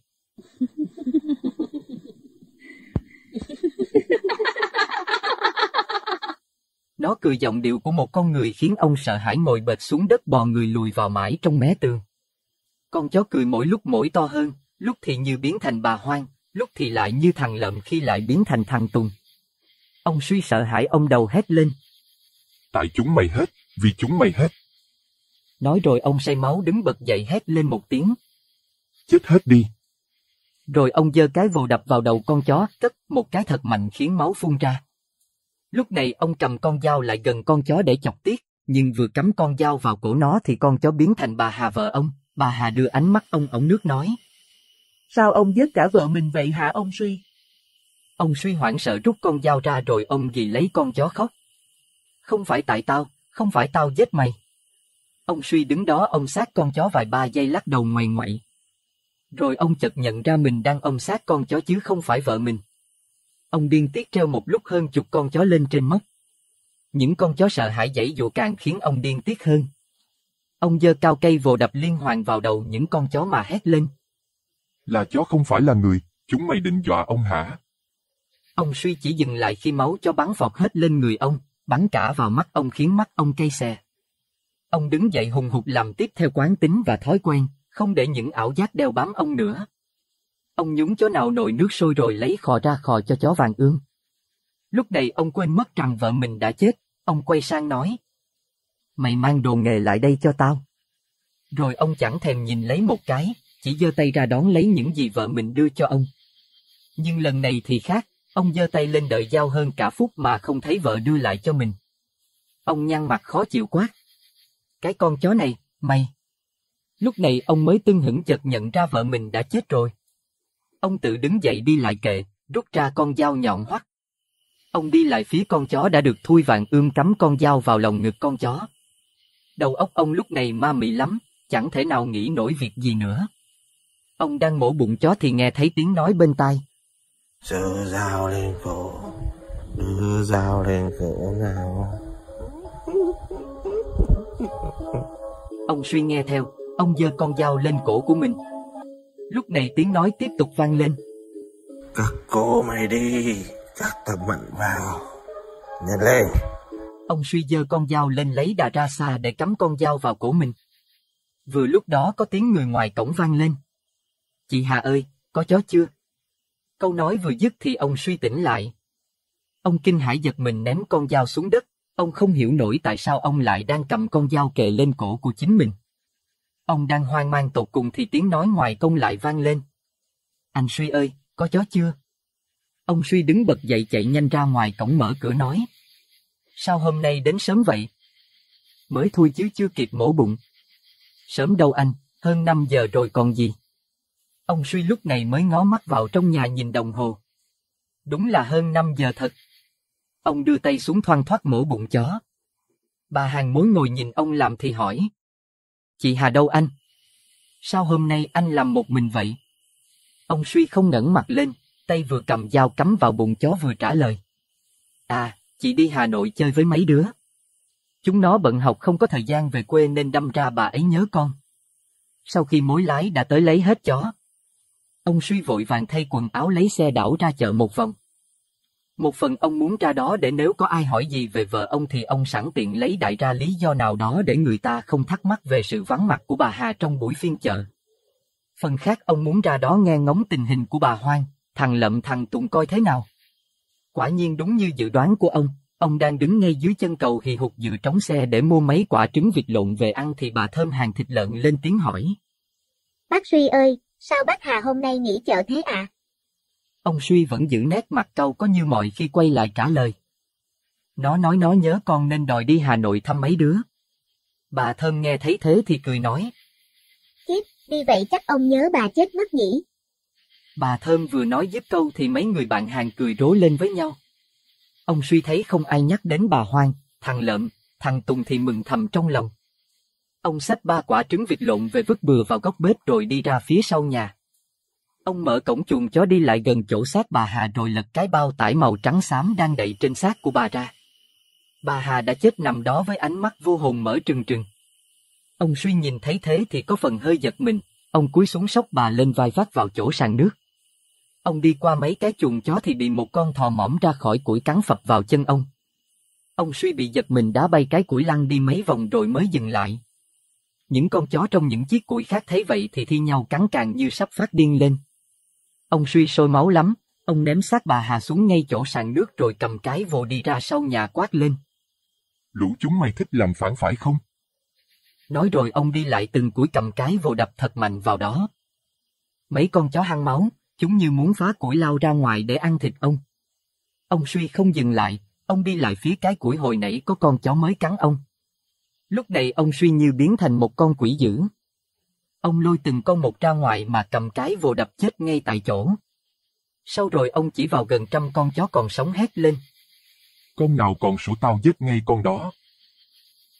Nó cười giọng điệu của một con người khiến ông sợ hãi ngồi bệt xuống đất bò người lùi vào mãi trong mé tường. Con chó cười mỗi lúc mỗi to hơn, lúc thì như biến thành bà hoang, lúc thì lại như thằng lợm khi lại biến thành thằng tùng. Ông suy sợ hãi ông đầu hét lên. Tại chúng mày hết, vì chúng mày hết. Nói rồi ông say máu đứng bật dậy hét lên một tiếng. Chết hết đi. Rồi ông giơ cái vồ đập vào đầu con chó, cất một cái thật mạnh khiến máu phun ra. Lúc này ông cầm con dao lại gần con chó để chọc tiết, nhưng vừa cắm con dao vào cổ nó thì con chó biến thành bà Hà vợ ông. Bà Hà đưa ánh mắt ông ống nước nói. Sao ông giết cả vợ mình vậy hả ông Suy? Ông Suy hoảng sợ rút con dao ra rồi ông gì lấy con chó khóc. Không phải tại tao, không phải tao giết mày. Ông Suy đứng đó ông sát con chó vài ba giây lắc đầu ngoài ngoại. Rồi ông chợt nhận ra mình đang ông sát con chó chứ không phải vợ mình. Ông điên tiết treo một lúc hơn chục con chó lên trên móc. Những con chó sợ hãi dãy dụ càng khiến ông điên tiết hơn. Ông giơ cao cây vồ đập liên hoàn vào đầu những con chó mà hét lên. Là chó không phải là người, chúng mày định dọa ông hả? Ông suy chỉ dừng lại khi máu chó bắn phọt hết lên người ông, bắn cả vào mắt ông khiến mắt ông cay xè. Ông đứng dậy hùng hục làm tiếp theo quán tính và thói quen, không để những ảo giác đeo bám ông nữa. Ông nhúng chỗ nào nồi nước sôi rồi lấy khò ra khò cho chó vàng ương. Lúc này ông quên mất rằng vợ mình đã chết, ông quay sang nói. Mày mang đồ nghề lại đây cho tao. Rồi ông chẳng thèm nhìn lấy một cái, chỉ giơ tay ra đón lấy những gì vợ mình đưa cho ông. Nhưng lần này thì khác, ông giơ tay lên đợi dao hơn cả phút mà không thấy vợ đưa lại cho mình. Ông nhăn mặt khó chịu quá. Cái con chó này, mày. Lúc này ông mới tưng hững chợt nhận ra vợ mình đã chết rồi. Ông tự đứng dậy đi lại kệ, rút ra con dao nhọn hoắt. Ông đi lại phía con chó đã được Thui vàng Ương cắm con dao vào lồng ngực con chó. Đầu óc ông lúc này ma mị lắm, chẳng thể nào nghĩ nổi việc gì nữa. Ông đang mổ bụng chó thì nghe thấy tiếng nói bên tai. Đưa dao lên cổ, đưa dao lên cổ nào. Ông suy nghe theo, ông giơ con dao lên cổ của mình, Lúc này tiếng nói tiếp tục vang lên. Các cô mày đi, các ta mạnh vào. Nhanh lên. Ông suy dơ con dao lên lấy đà ra xa để cắm con dao vào cổ mình. Vừa lúc đó có tiếng người ngoài cổng vang lên. Chị Hà ơi, có chó chưa? Câu nói vừa dứt thì ông suy tỉnh lại. Ông kinh hãi giật mình ném con dao xuống đất. Ông không hiểu nổi tại sao ông lại đang cầm con dao kề lên cổ của chính mình. Ông đang hoang mang tột cùng thì tiếng nói ngoài công lại vang lên. Anh Suy ơi, có chó chưa? Ông Suy đứng bật dậy chạy nhanh ra ngoài cổng mở cửa nói. Sao hôm nay đến sớm vậy? Mới thui chứ chưa kịp mổ bụng. Sớm đâu anh, hơn 5 giờ rồi còn gì. Ông Suy lúc này mới ngó mắt vào trong nhà nhìn đồng hồ. Đúng là hơn 5 giờ thật. Ông đưa tay xuống thoang thoát mổ bụng chó. Bà hàng mối ngồi nhìn ông làm thì hỏi, Chị Hà đâu anh? Sao hôm nay anh làm một mình vậy? Ông suy không ngẩng mặt lên, tay vừa cầm dao cắm vào bụng chó vừa trả lời. À, chị đi Hà Nội chơi với mấy đứa. Chúng nó bận học không có thời gian về quê nên đâm ra bà ấy nhớ con. Sau khi mối lái đã tới lấy hết chó, ông suy vội vàng thay quần áo lấy xe đảo ra chợ một vòng. Một phần ông muốn ra đó để nếu có ai hỏi gì về vợ ông thì ông sẵn tiện lấy đại ra lý do nào đó để người ta không thắc mắc về sự vắng mặt của bà Hà trong buổi phiên chợ. Phần khác ông muốn ra đó nghe ngóng tình hình của bà Hoang, thằng Lậm thằng Tụng coi thế nào. Quả nhiên đúng như dự đoán của ông, ông đang đứng ngay dưới chân cầu hì hụt dự trống xe để mua mấy quả trứng vịt lộn về ăn thì bà thơm hàng thịt lợn lên tiếng hỏi. Bác Suy ơi, sao bác Hà hôm nay nghỉ chợ thế ạ? À? Ông Suy vẫn giữ nét mặt câu có như mọi khi quay lại trả lời. Nó nói nó nhớ con nên đòi đi Hà Nội thăm mấy đứa. Bà Thơm nghe thấy thế thì cười nói. Kiếp, đi vậy chắc ông nhớ bà chết mất nhỉ? Bà Thơm vừa nói giúp câu thì mấy người bạn hàng cười rối lên với nhau. Ông suy thấy không ai nhắc đến bà Hoang, thằng Lợm, thằng Tùng thì mừng thầm trong lòng. Ông xách ba quả trứng vịt lộn về vứt bừa vào góc bếp rồi đi ra phía sau nhà. Ông mở cổng chuồng chó đi lại gần chỗ xác bà Hà rồi lật cái bao tải màu trắng xám đang đậy trên xác của bà ra. Bà Hà đã chết nằm đó với ánh mắt vô hồn mở trừng trừng. Ông suy nhìn thấy thế thì có phần hơi giật mình, ông cúi xuống sóc bà lên vai vác vào chỗ sàn nước. Ông đi qua mấy cái chuồng chó thì bị một con thò mỏm ra khỏi củi cắn phập vào chân ông. Ông suy bị giật mình đá bay cái củi lăn đi mấy vòng rồi mới dừng lại. Những con chó trong những chiếc củi khác thấy vậy thì thi nhau cắn càng như sắp phát điên lên. Ông suy sôi máu lắm, ông ném xác bà Hà xuống ngay chỗ sàn nước rồi cầm cái vồ đi ra sau nhà quát lên. Lũ chúng mày thích làm phản phải không? Nói rồi ông đi lại từng củi cầm cái vồ đập thật mạnh vào đó. Mấy con chó hăng máu, chúng như muốn phá củi lao ra ngoài để ăn thịt ông. Ông suy không dừng lại, ông đi lại phía cái củi hồi nãy có con chó mới cắn ông. Lúc này ông suy như biến thành một con quỷ dữ, Ông lôi từng con một ra ngoài mà cầm cái vồ đập chết ngay tại chỗ. Sau rồi ông chỉ vào gần trăm con chó còn sống hét lên. Con nào còn sủa tao giết ngay con đó.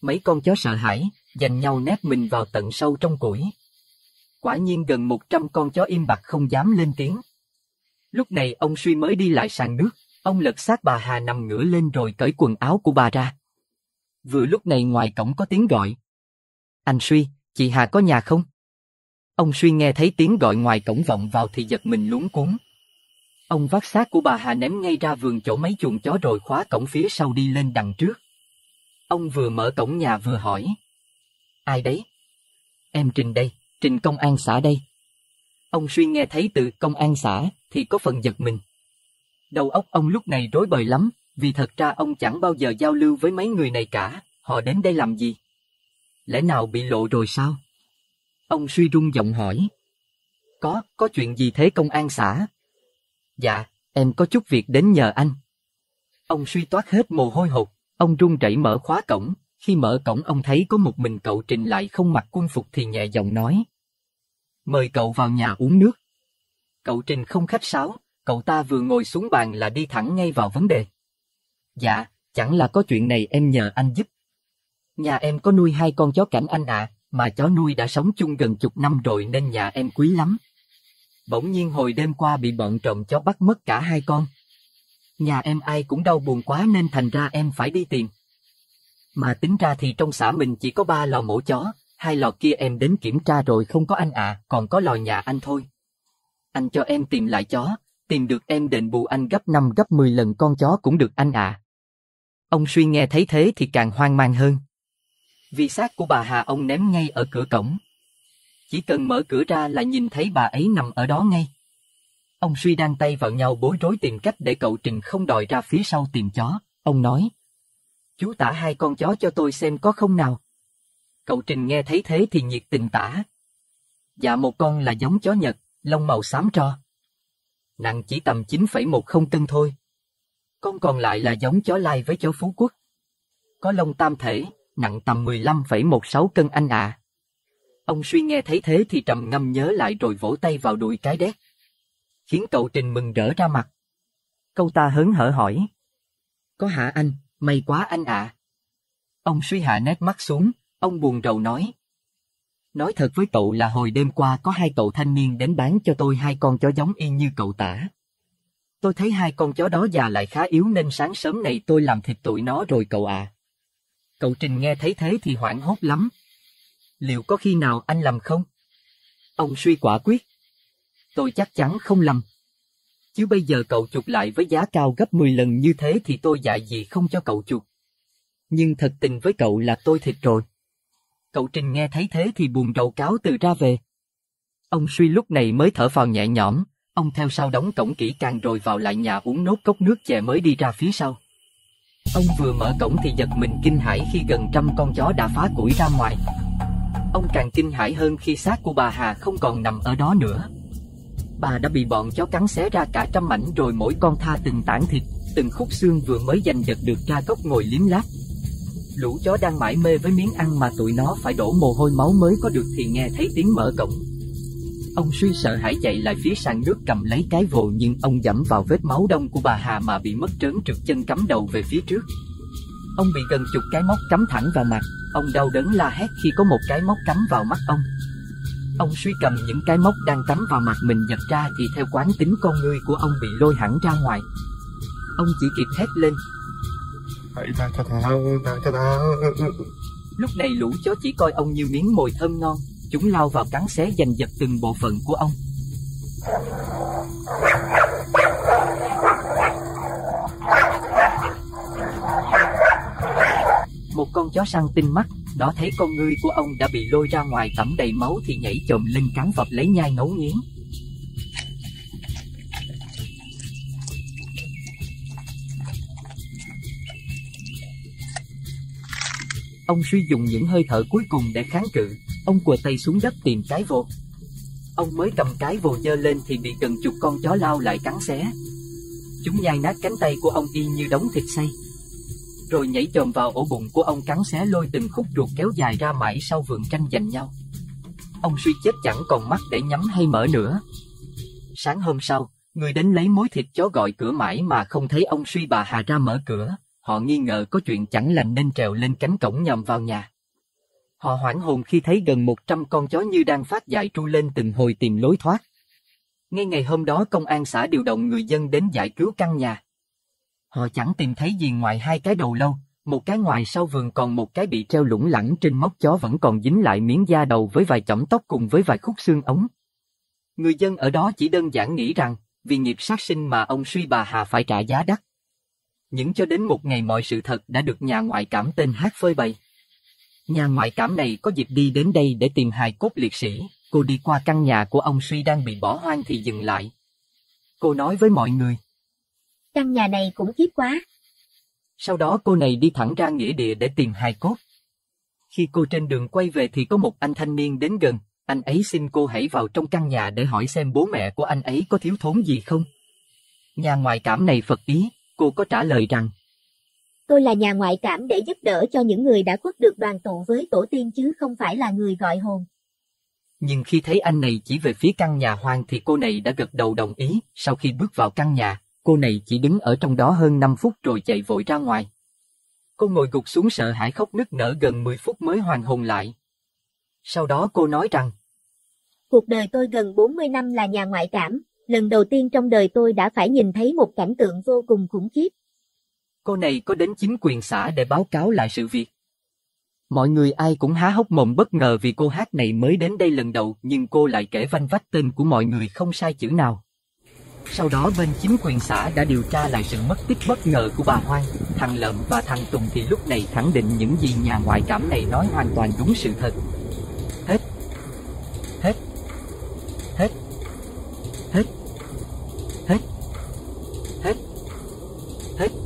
Mấy con chó sợ hãi, dành nhau nép mình vào tận sâu trong củi. Quả nhiên gần một trăm con chó im bặt không dám lên tiếng. Lúc này ông suy mới đi lại sàn nước, ông lật xác bà Hà nằm ngửa lên rồi cởi quần áo của bà ra. Vừa lúc này ngoài cổng có tiếng gọi. Anh suy, chị Hà có nhà không? Ông suy nghe thấy tiếng gọi ngoài cổng vọng vào thì giật mình luống cuốn. Ông vác xác của bà Hà ném ngay ra vườn chỗ mấy chuồng chó rồi khóa cổng phía sau đi lên đằng trước. Ông vừa mở cổng nhà vừa hỏi. Ai đấy? Em Trình đây, Trình công an xã đây. Ông suy nghe thấy từ công an xã thì có phần giật mình. Đầu óc ông lúc này rối bời lắm, vì thật ra ông chẳng bao giờ giao lưu với mấy người này cả, họ đến đây làm gì? Lẽ nào bị lộ rồi sao? Ông suy rung giọng hỏi. Có, có chuyện gì thế công an xã? Dạ, em có chút việc đến nhờ anh. Ông suy toát hết mồ hôi hột, ông run rẩy mở khóa cổng. Khi mở cổng ông thấy có một mình cậu Trình lại không mặc quân phục thì nhẹ giọng nói. Mời cậu vào nhà uống nước. Cậu Trình không khách sáo, cậu ta vừa ngồi xuống bàn là đi thẳng ngay vào vấn đề. Dạ, chẳng là có chuyện này em nhờ anh giúp. Nhà em có nuôi hai con chó cảnh anh ạ, à, mà chó nuôi đã sống chung gần chục năm rồi nên nhà em quý lắm. Bỗng nhiên hồi đêm qua bị bọn trộm chó bắt mất cả hai con. Nhà em ai cũng đau buồn quá nên thành ra em phải đi tìm. Mà tính ra thì trong xã mình chỉ có ba lò mổ chó, hai lò kia em đến kiểm tra rồi không có anh à, còn có lò nhà anh thôi. Anh cho em tìm lại chó, tìm được em đền bù anh gấp 5 gấp 10 lần con chó cũng được anh à. Ông suy nghe thấy thế thì càng hoang mang hơn. Vì xác của bà Hà ông ném ngay ở cửa cổng. Chỉ cần mở cửa ra là nhìn thấy bà ấy nằm ở đó ngay. Ông suy đan tay vào nhau bối rối tìm cách để cậu Trình không đòi ra phía sau tìm chó. Ông nói, chú tả hai con chó cho tôi xem có không nào. Cậu Trình nghe thấy thế thì nhiệt tình tả. Dạ một con là giống chó Nhật, lông màu xám tro. Nặng chỉ tầm 9,10 cân thôi. Con còn lại là giống chó lai với chó Phú Quốc. Có lông tam thể, nặng tầm 15,16 cân anh à. Ông suy nghe thấy thế thì trầm ngâm nhớ lại rồi vỗ tay vào đùi cái đét, khiến cậu Trình mừng rỡ ra mặt. Câu ta hớn hở hỏi. Có hả anh, may quá anh ạ. À. Ông suy hạ nét mắt xuống, ông buồn rầu nói. Nói thật với cậu là hồi đêm qua có hai cậu thanh niên đến bán cho tôi hai con chó giống y như cậu tả. Tôi thấy hai con chó đó già lại khá yếu nên sáng sớm này tôi làm thịt tụi nó rồi cậu à. Cậu Trình nghe thấy thế thì hoảng hốt lắm. Liệu có khi nào anh lầm không? Ông suy quả quyết. Tôi chắc chắn không lầm. Chứ bây giờ cậu chuột lại với giá cao gấp 10 lần như thế thì tôi dạy gì không cho cậu chuột. Nhưng thật tình với cậu là tôi thịt rồi. Cậu Trình nghe thấy thế thì buồn rầu cáo từ ra về. Ông suy lúc này mới thở phào nhẹ nhõm, ông theo sau đóng cổng kỹ càng rồi vào lại nhà uống nốt cốc nước chè mới đi ra phía sau. Ông vừa mở cổng thì giật mình kinh hãi khi gần trăm con chó đã phá củi ra ngoài. Ông càng kinh hãi hơn khi xác của bà Hà không còn nằm ở đó nữa. Bà đã bị bọn chó cắn xé ra cả trăm mảnh rồi mỗi con tha từng tảng thịt, từng khúc xương vừa mới giành giật được ra gốc ngồi liếm láp. Lũ chó đang mải mê với miếng ăn mà tụi nó phải đổ mồ hôi máu mới có được thì nghe thấy tiếng mở cổng, Ông suy sợ hãi chạy lại phía sàn nước cầm lấy cái vồ nhưng ông dẫm vào vết máu đông của bà Hà mà bị mất trớn trượt chân cắm đầu về phía trước. Ông bị gần chục cái móc cắm thẳng vào mặt, ông đau đớn la hét khi có một cái móc cắm vào mắt ông. Ông suy cầm những cái móc đang cắm vào mặt mình giật ra thì theo quán tính con người của ông bị lôi hẳn ra ngoài. Ông chỉ kịp hét lên. Hãy tha cho tao, tha cho tao. Lúc này lũ chó chỉ coi ông như miếng mồi thơm ngon, Chúng lao vào cắn xé giành giật từng bộ phận của ông. Một con chó săn tinh mắt đó thấy con ngươi của ông đã bị lôi ra ngoài tẩm đầy máu thì nhảy chồm lên cắn vập lấy nhai ngấu nghiến. Ông suy dùng những hơi thở cuối cùng để kháng cự, Ông quờ tay xuống đất tìm cái vồ. Ông mới cầm cái vồ dơ lên thì bị gần chục con chó lao lại cắn xé. Chúng nhai nát cánh tay của ông y như đống thịt xay. Rồi nhảy chồm vào ổ bụng của ông cắn xé lôi từng khúc ruột kéo dài ra mãi sau vườn tranh giành nhau. Ông suy chết chẳng còn mắt để nhắm hay mở nữa. Sáng hôm sau, người đến lấy mối thịt chó gọi cửa mãi mà không thấy ông suy bà Hà ra mở cửa. Họ nghi ngờ có chuyện chẳng lành nên trèo lên cánh cổng nhầm vào nhà. Họ hoảng hồn khi thấy gần 100 con chó như đang phát dại tru lên từng hồi tìm lối thoát. Ngay ngày hôm đó công an xã điều động người dân đến giải cứu căn nhà. Họ chẳng tìm thấy gì ngoài hai cái đầu lâu, một cái ngoài sau vườn còn một cái bị treo lủng lẳng trên móc chó vẫn còn dính lại miếng da đầu với vài chỏm tóc cùng với vài khúc xương ống. Người dân ở đó chỉ đơn giản nghĩ rằng, vì nghiệp sát sinh mà ông suy bà Hà phải trả giá đắt. Những cho đến một ngày mọi sự thật đã được nhà ngoại cảm tên hát phơi bày. Nhà ngoại cảm này có dịp đi đến đây để tìm hài cốt liệt sĩ, cô đi qua căn nhà của ông suy đang bị bỏ hoang thì dừng lại. Cô nói với mọi người. Căn nhà này cũng kiếp quá. Sau đó cô này đi thẳng ra nghĩa địa để tìm hài cốt. Khi cô trên đường quay về thì có một anh thanh niên đến gần, anh ấy xin cô hãy vào trong căn nhà để hỏi xem bố mẹ của anh ấy có thiếu thốn gì không. Nhà ngoại cảm này phật ý, cô có trả lời rằng Tôi là nhà ngoại cảm để giúp đỡ cho những người đã khuất được đoàn tụ với tổ tiên chứ không phải là người gọi hồn. Nhưng khi thấy anh này chỉ về phía căn nhà hoang thì cô này đã gật đầu đồng ý, sau khi bước vào căn nhà, cô này chỉ đứng ở trong đó hơn 5 phút rồi chạy vội ra ngoài. Cô ngồi gục xuống sợ hãi khóc nức nở gần 10 phút mới hoàn hồn lại. Sau đó cô nói rằng, Cuộc đời tôi gần 40 năm là nhà ngoại cảm, lần đầu tiên trong đời tôi đã phải nhìn thấy một cảnh tượng vô cùng khủng khiếp, Cô này có đến chính quyền xã để báo cáo lại sự việc. Mọi người ai cũng há hốc mồm bất ngờ vì cô hát này mới đến đây lần đầu nhưng cô lại kể vanh vách tên của mọi người không sai chữ nào. Sau đó bên chính quyền xã đã điều tra lại sự mất tích bất ngờ của bà Hoang, thằng Lợm và thằng Tùng thì lúc này khẳng định những gì nhà ngoại cảm này nói hoàn toàn đúng sự thật. Hết. Hết. Hết. Hết. Hết. Hết. Hết.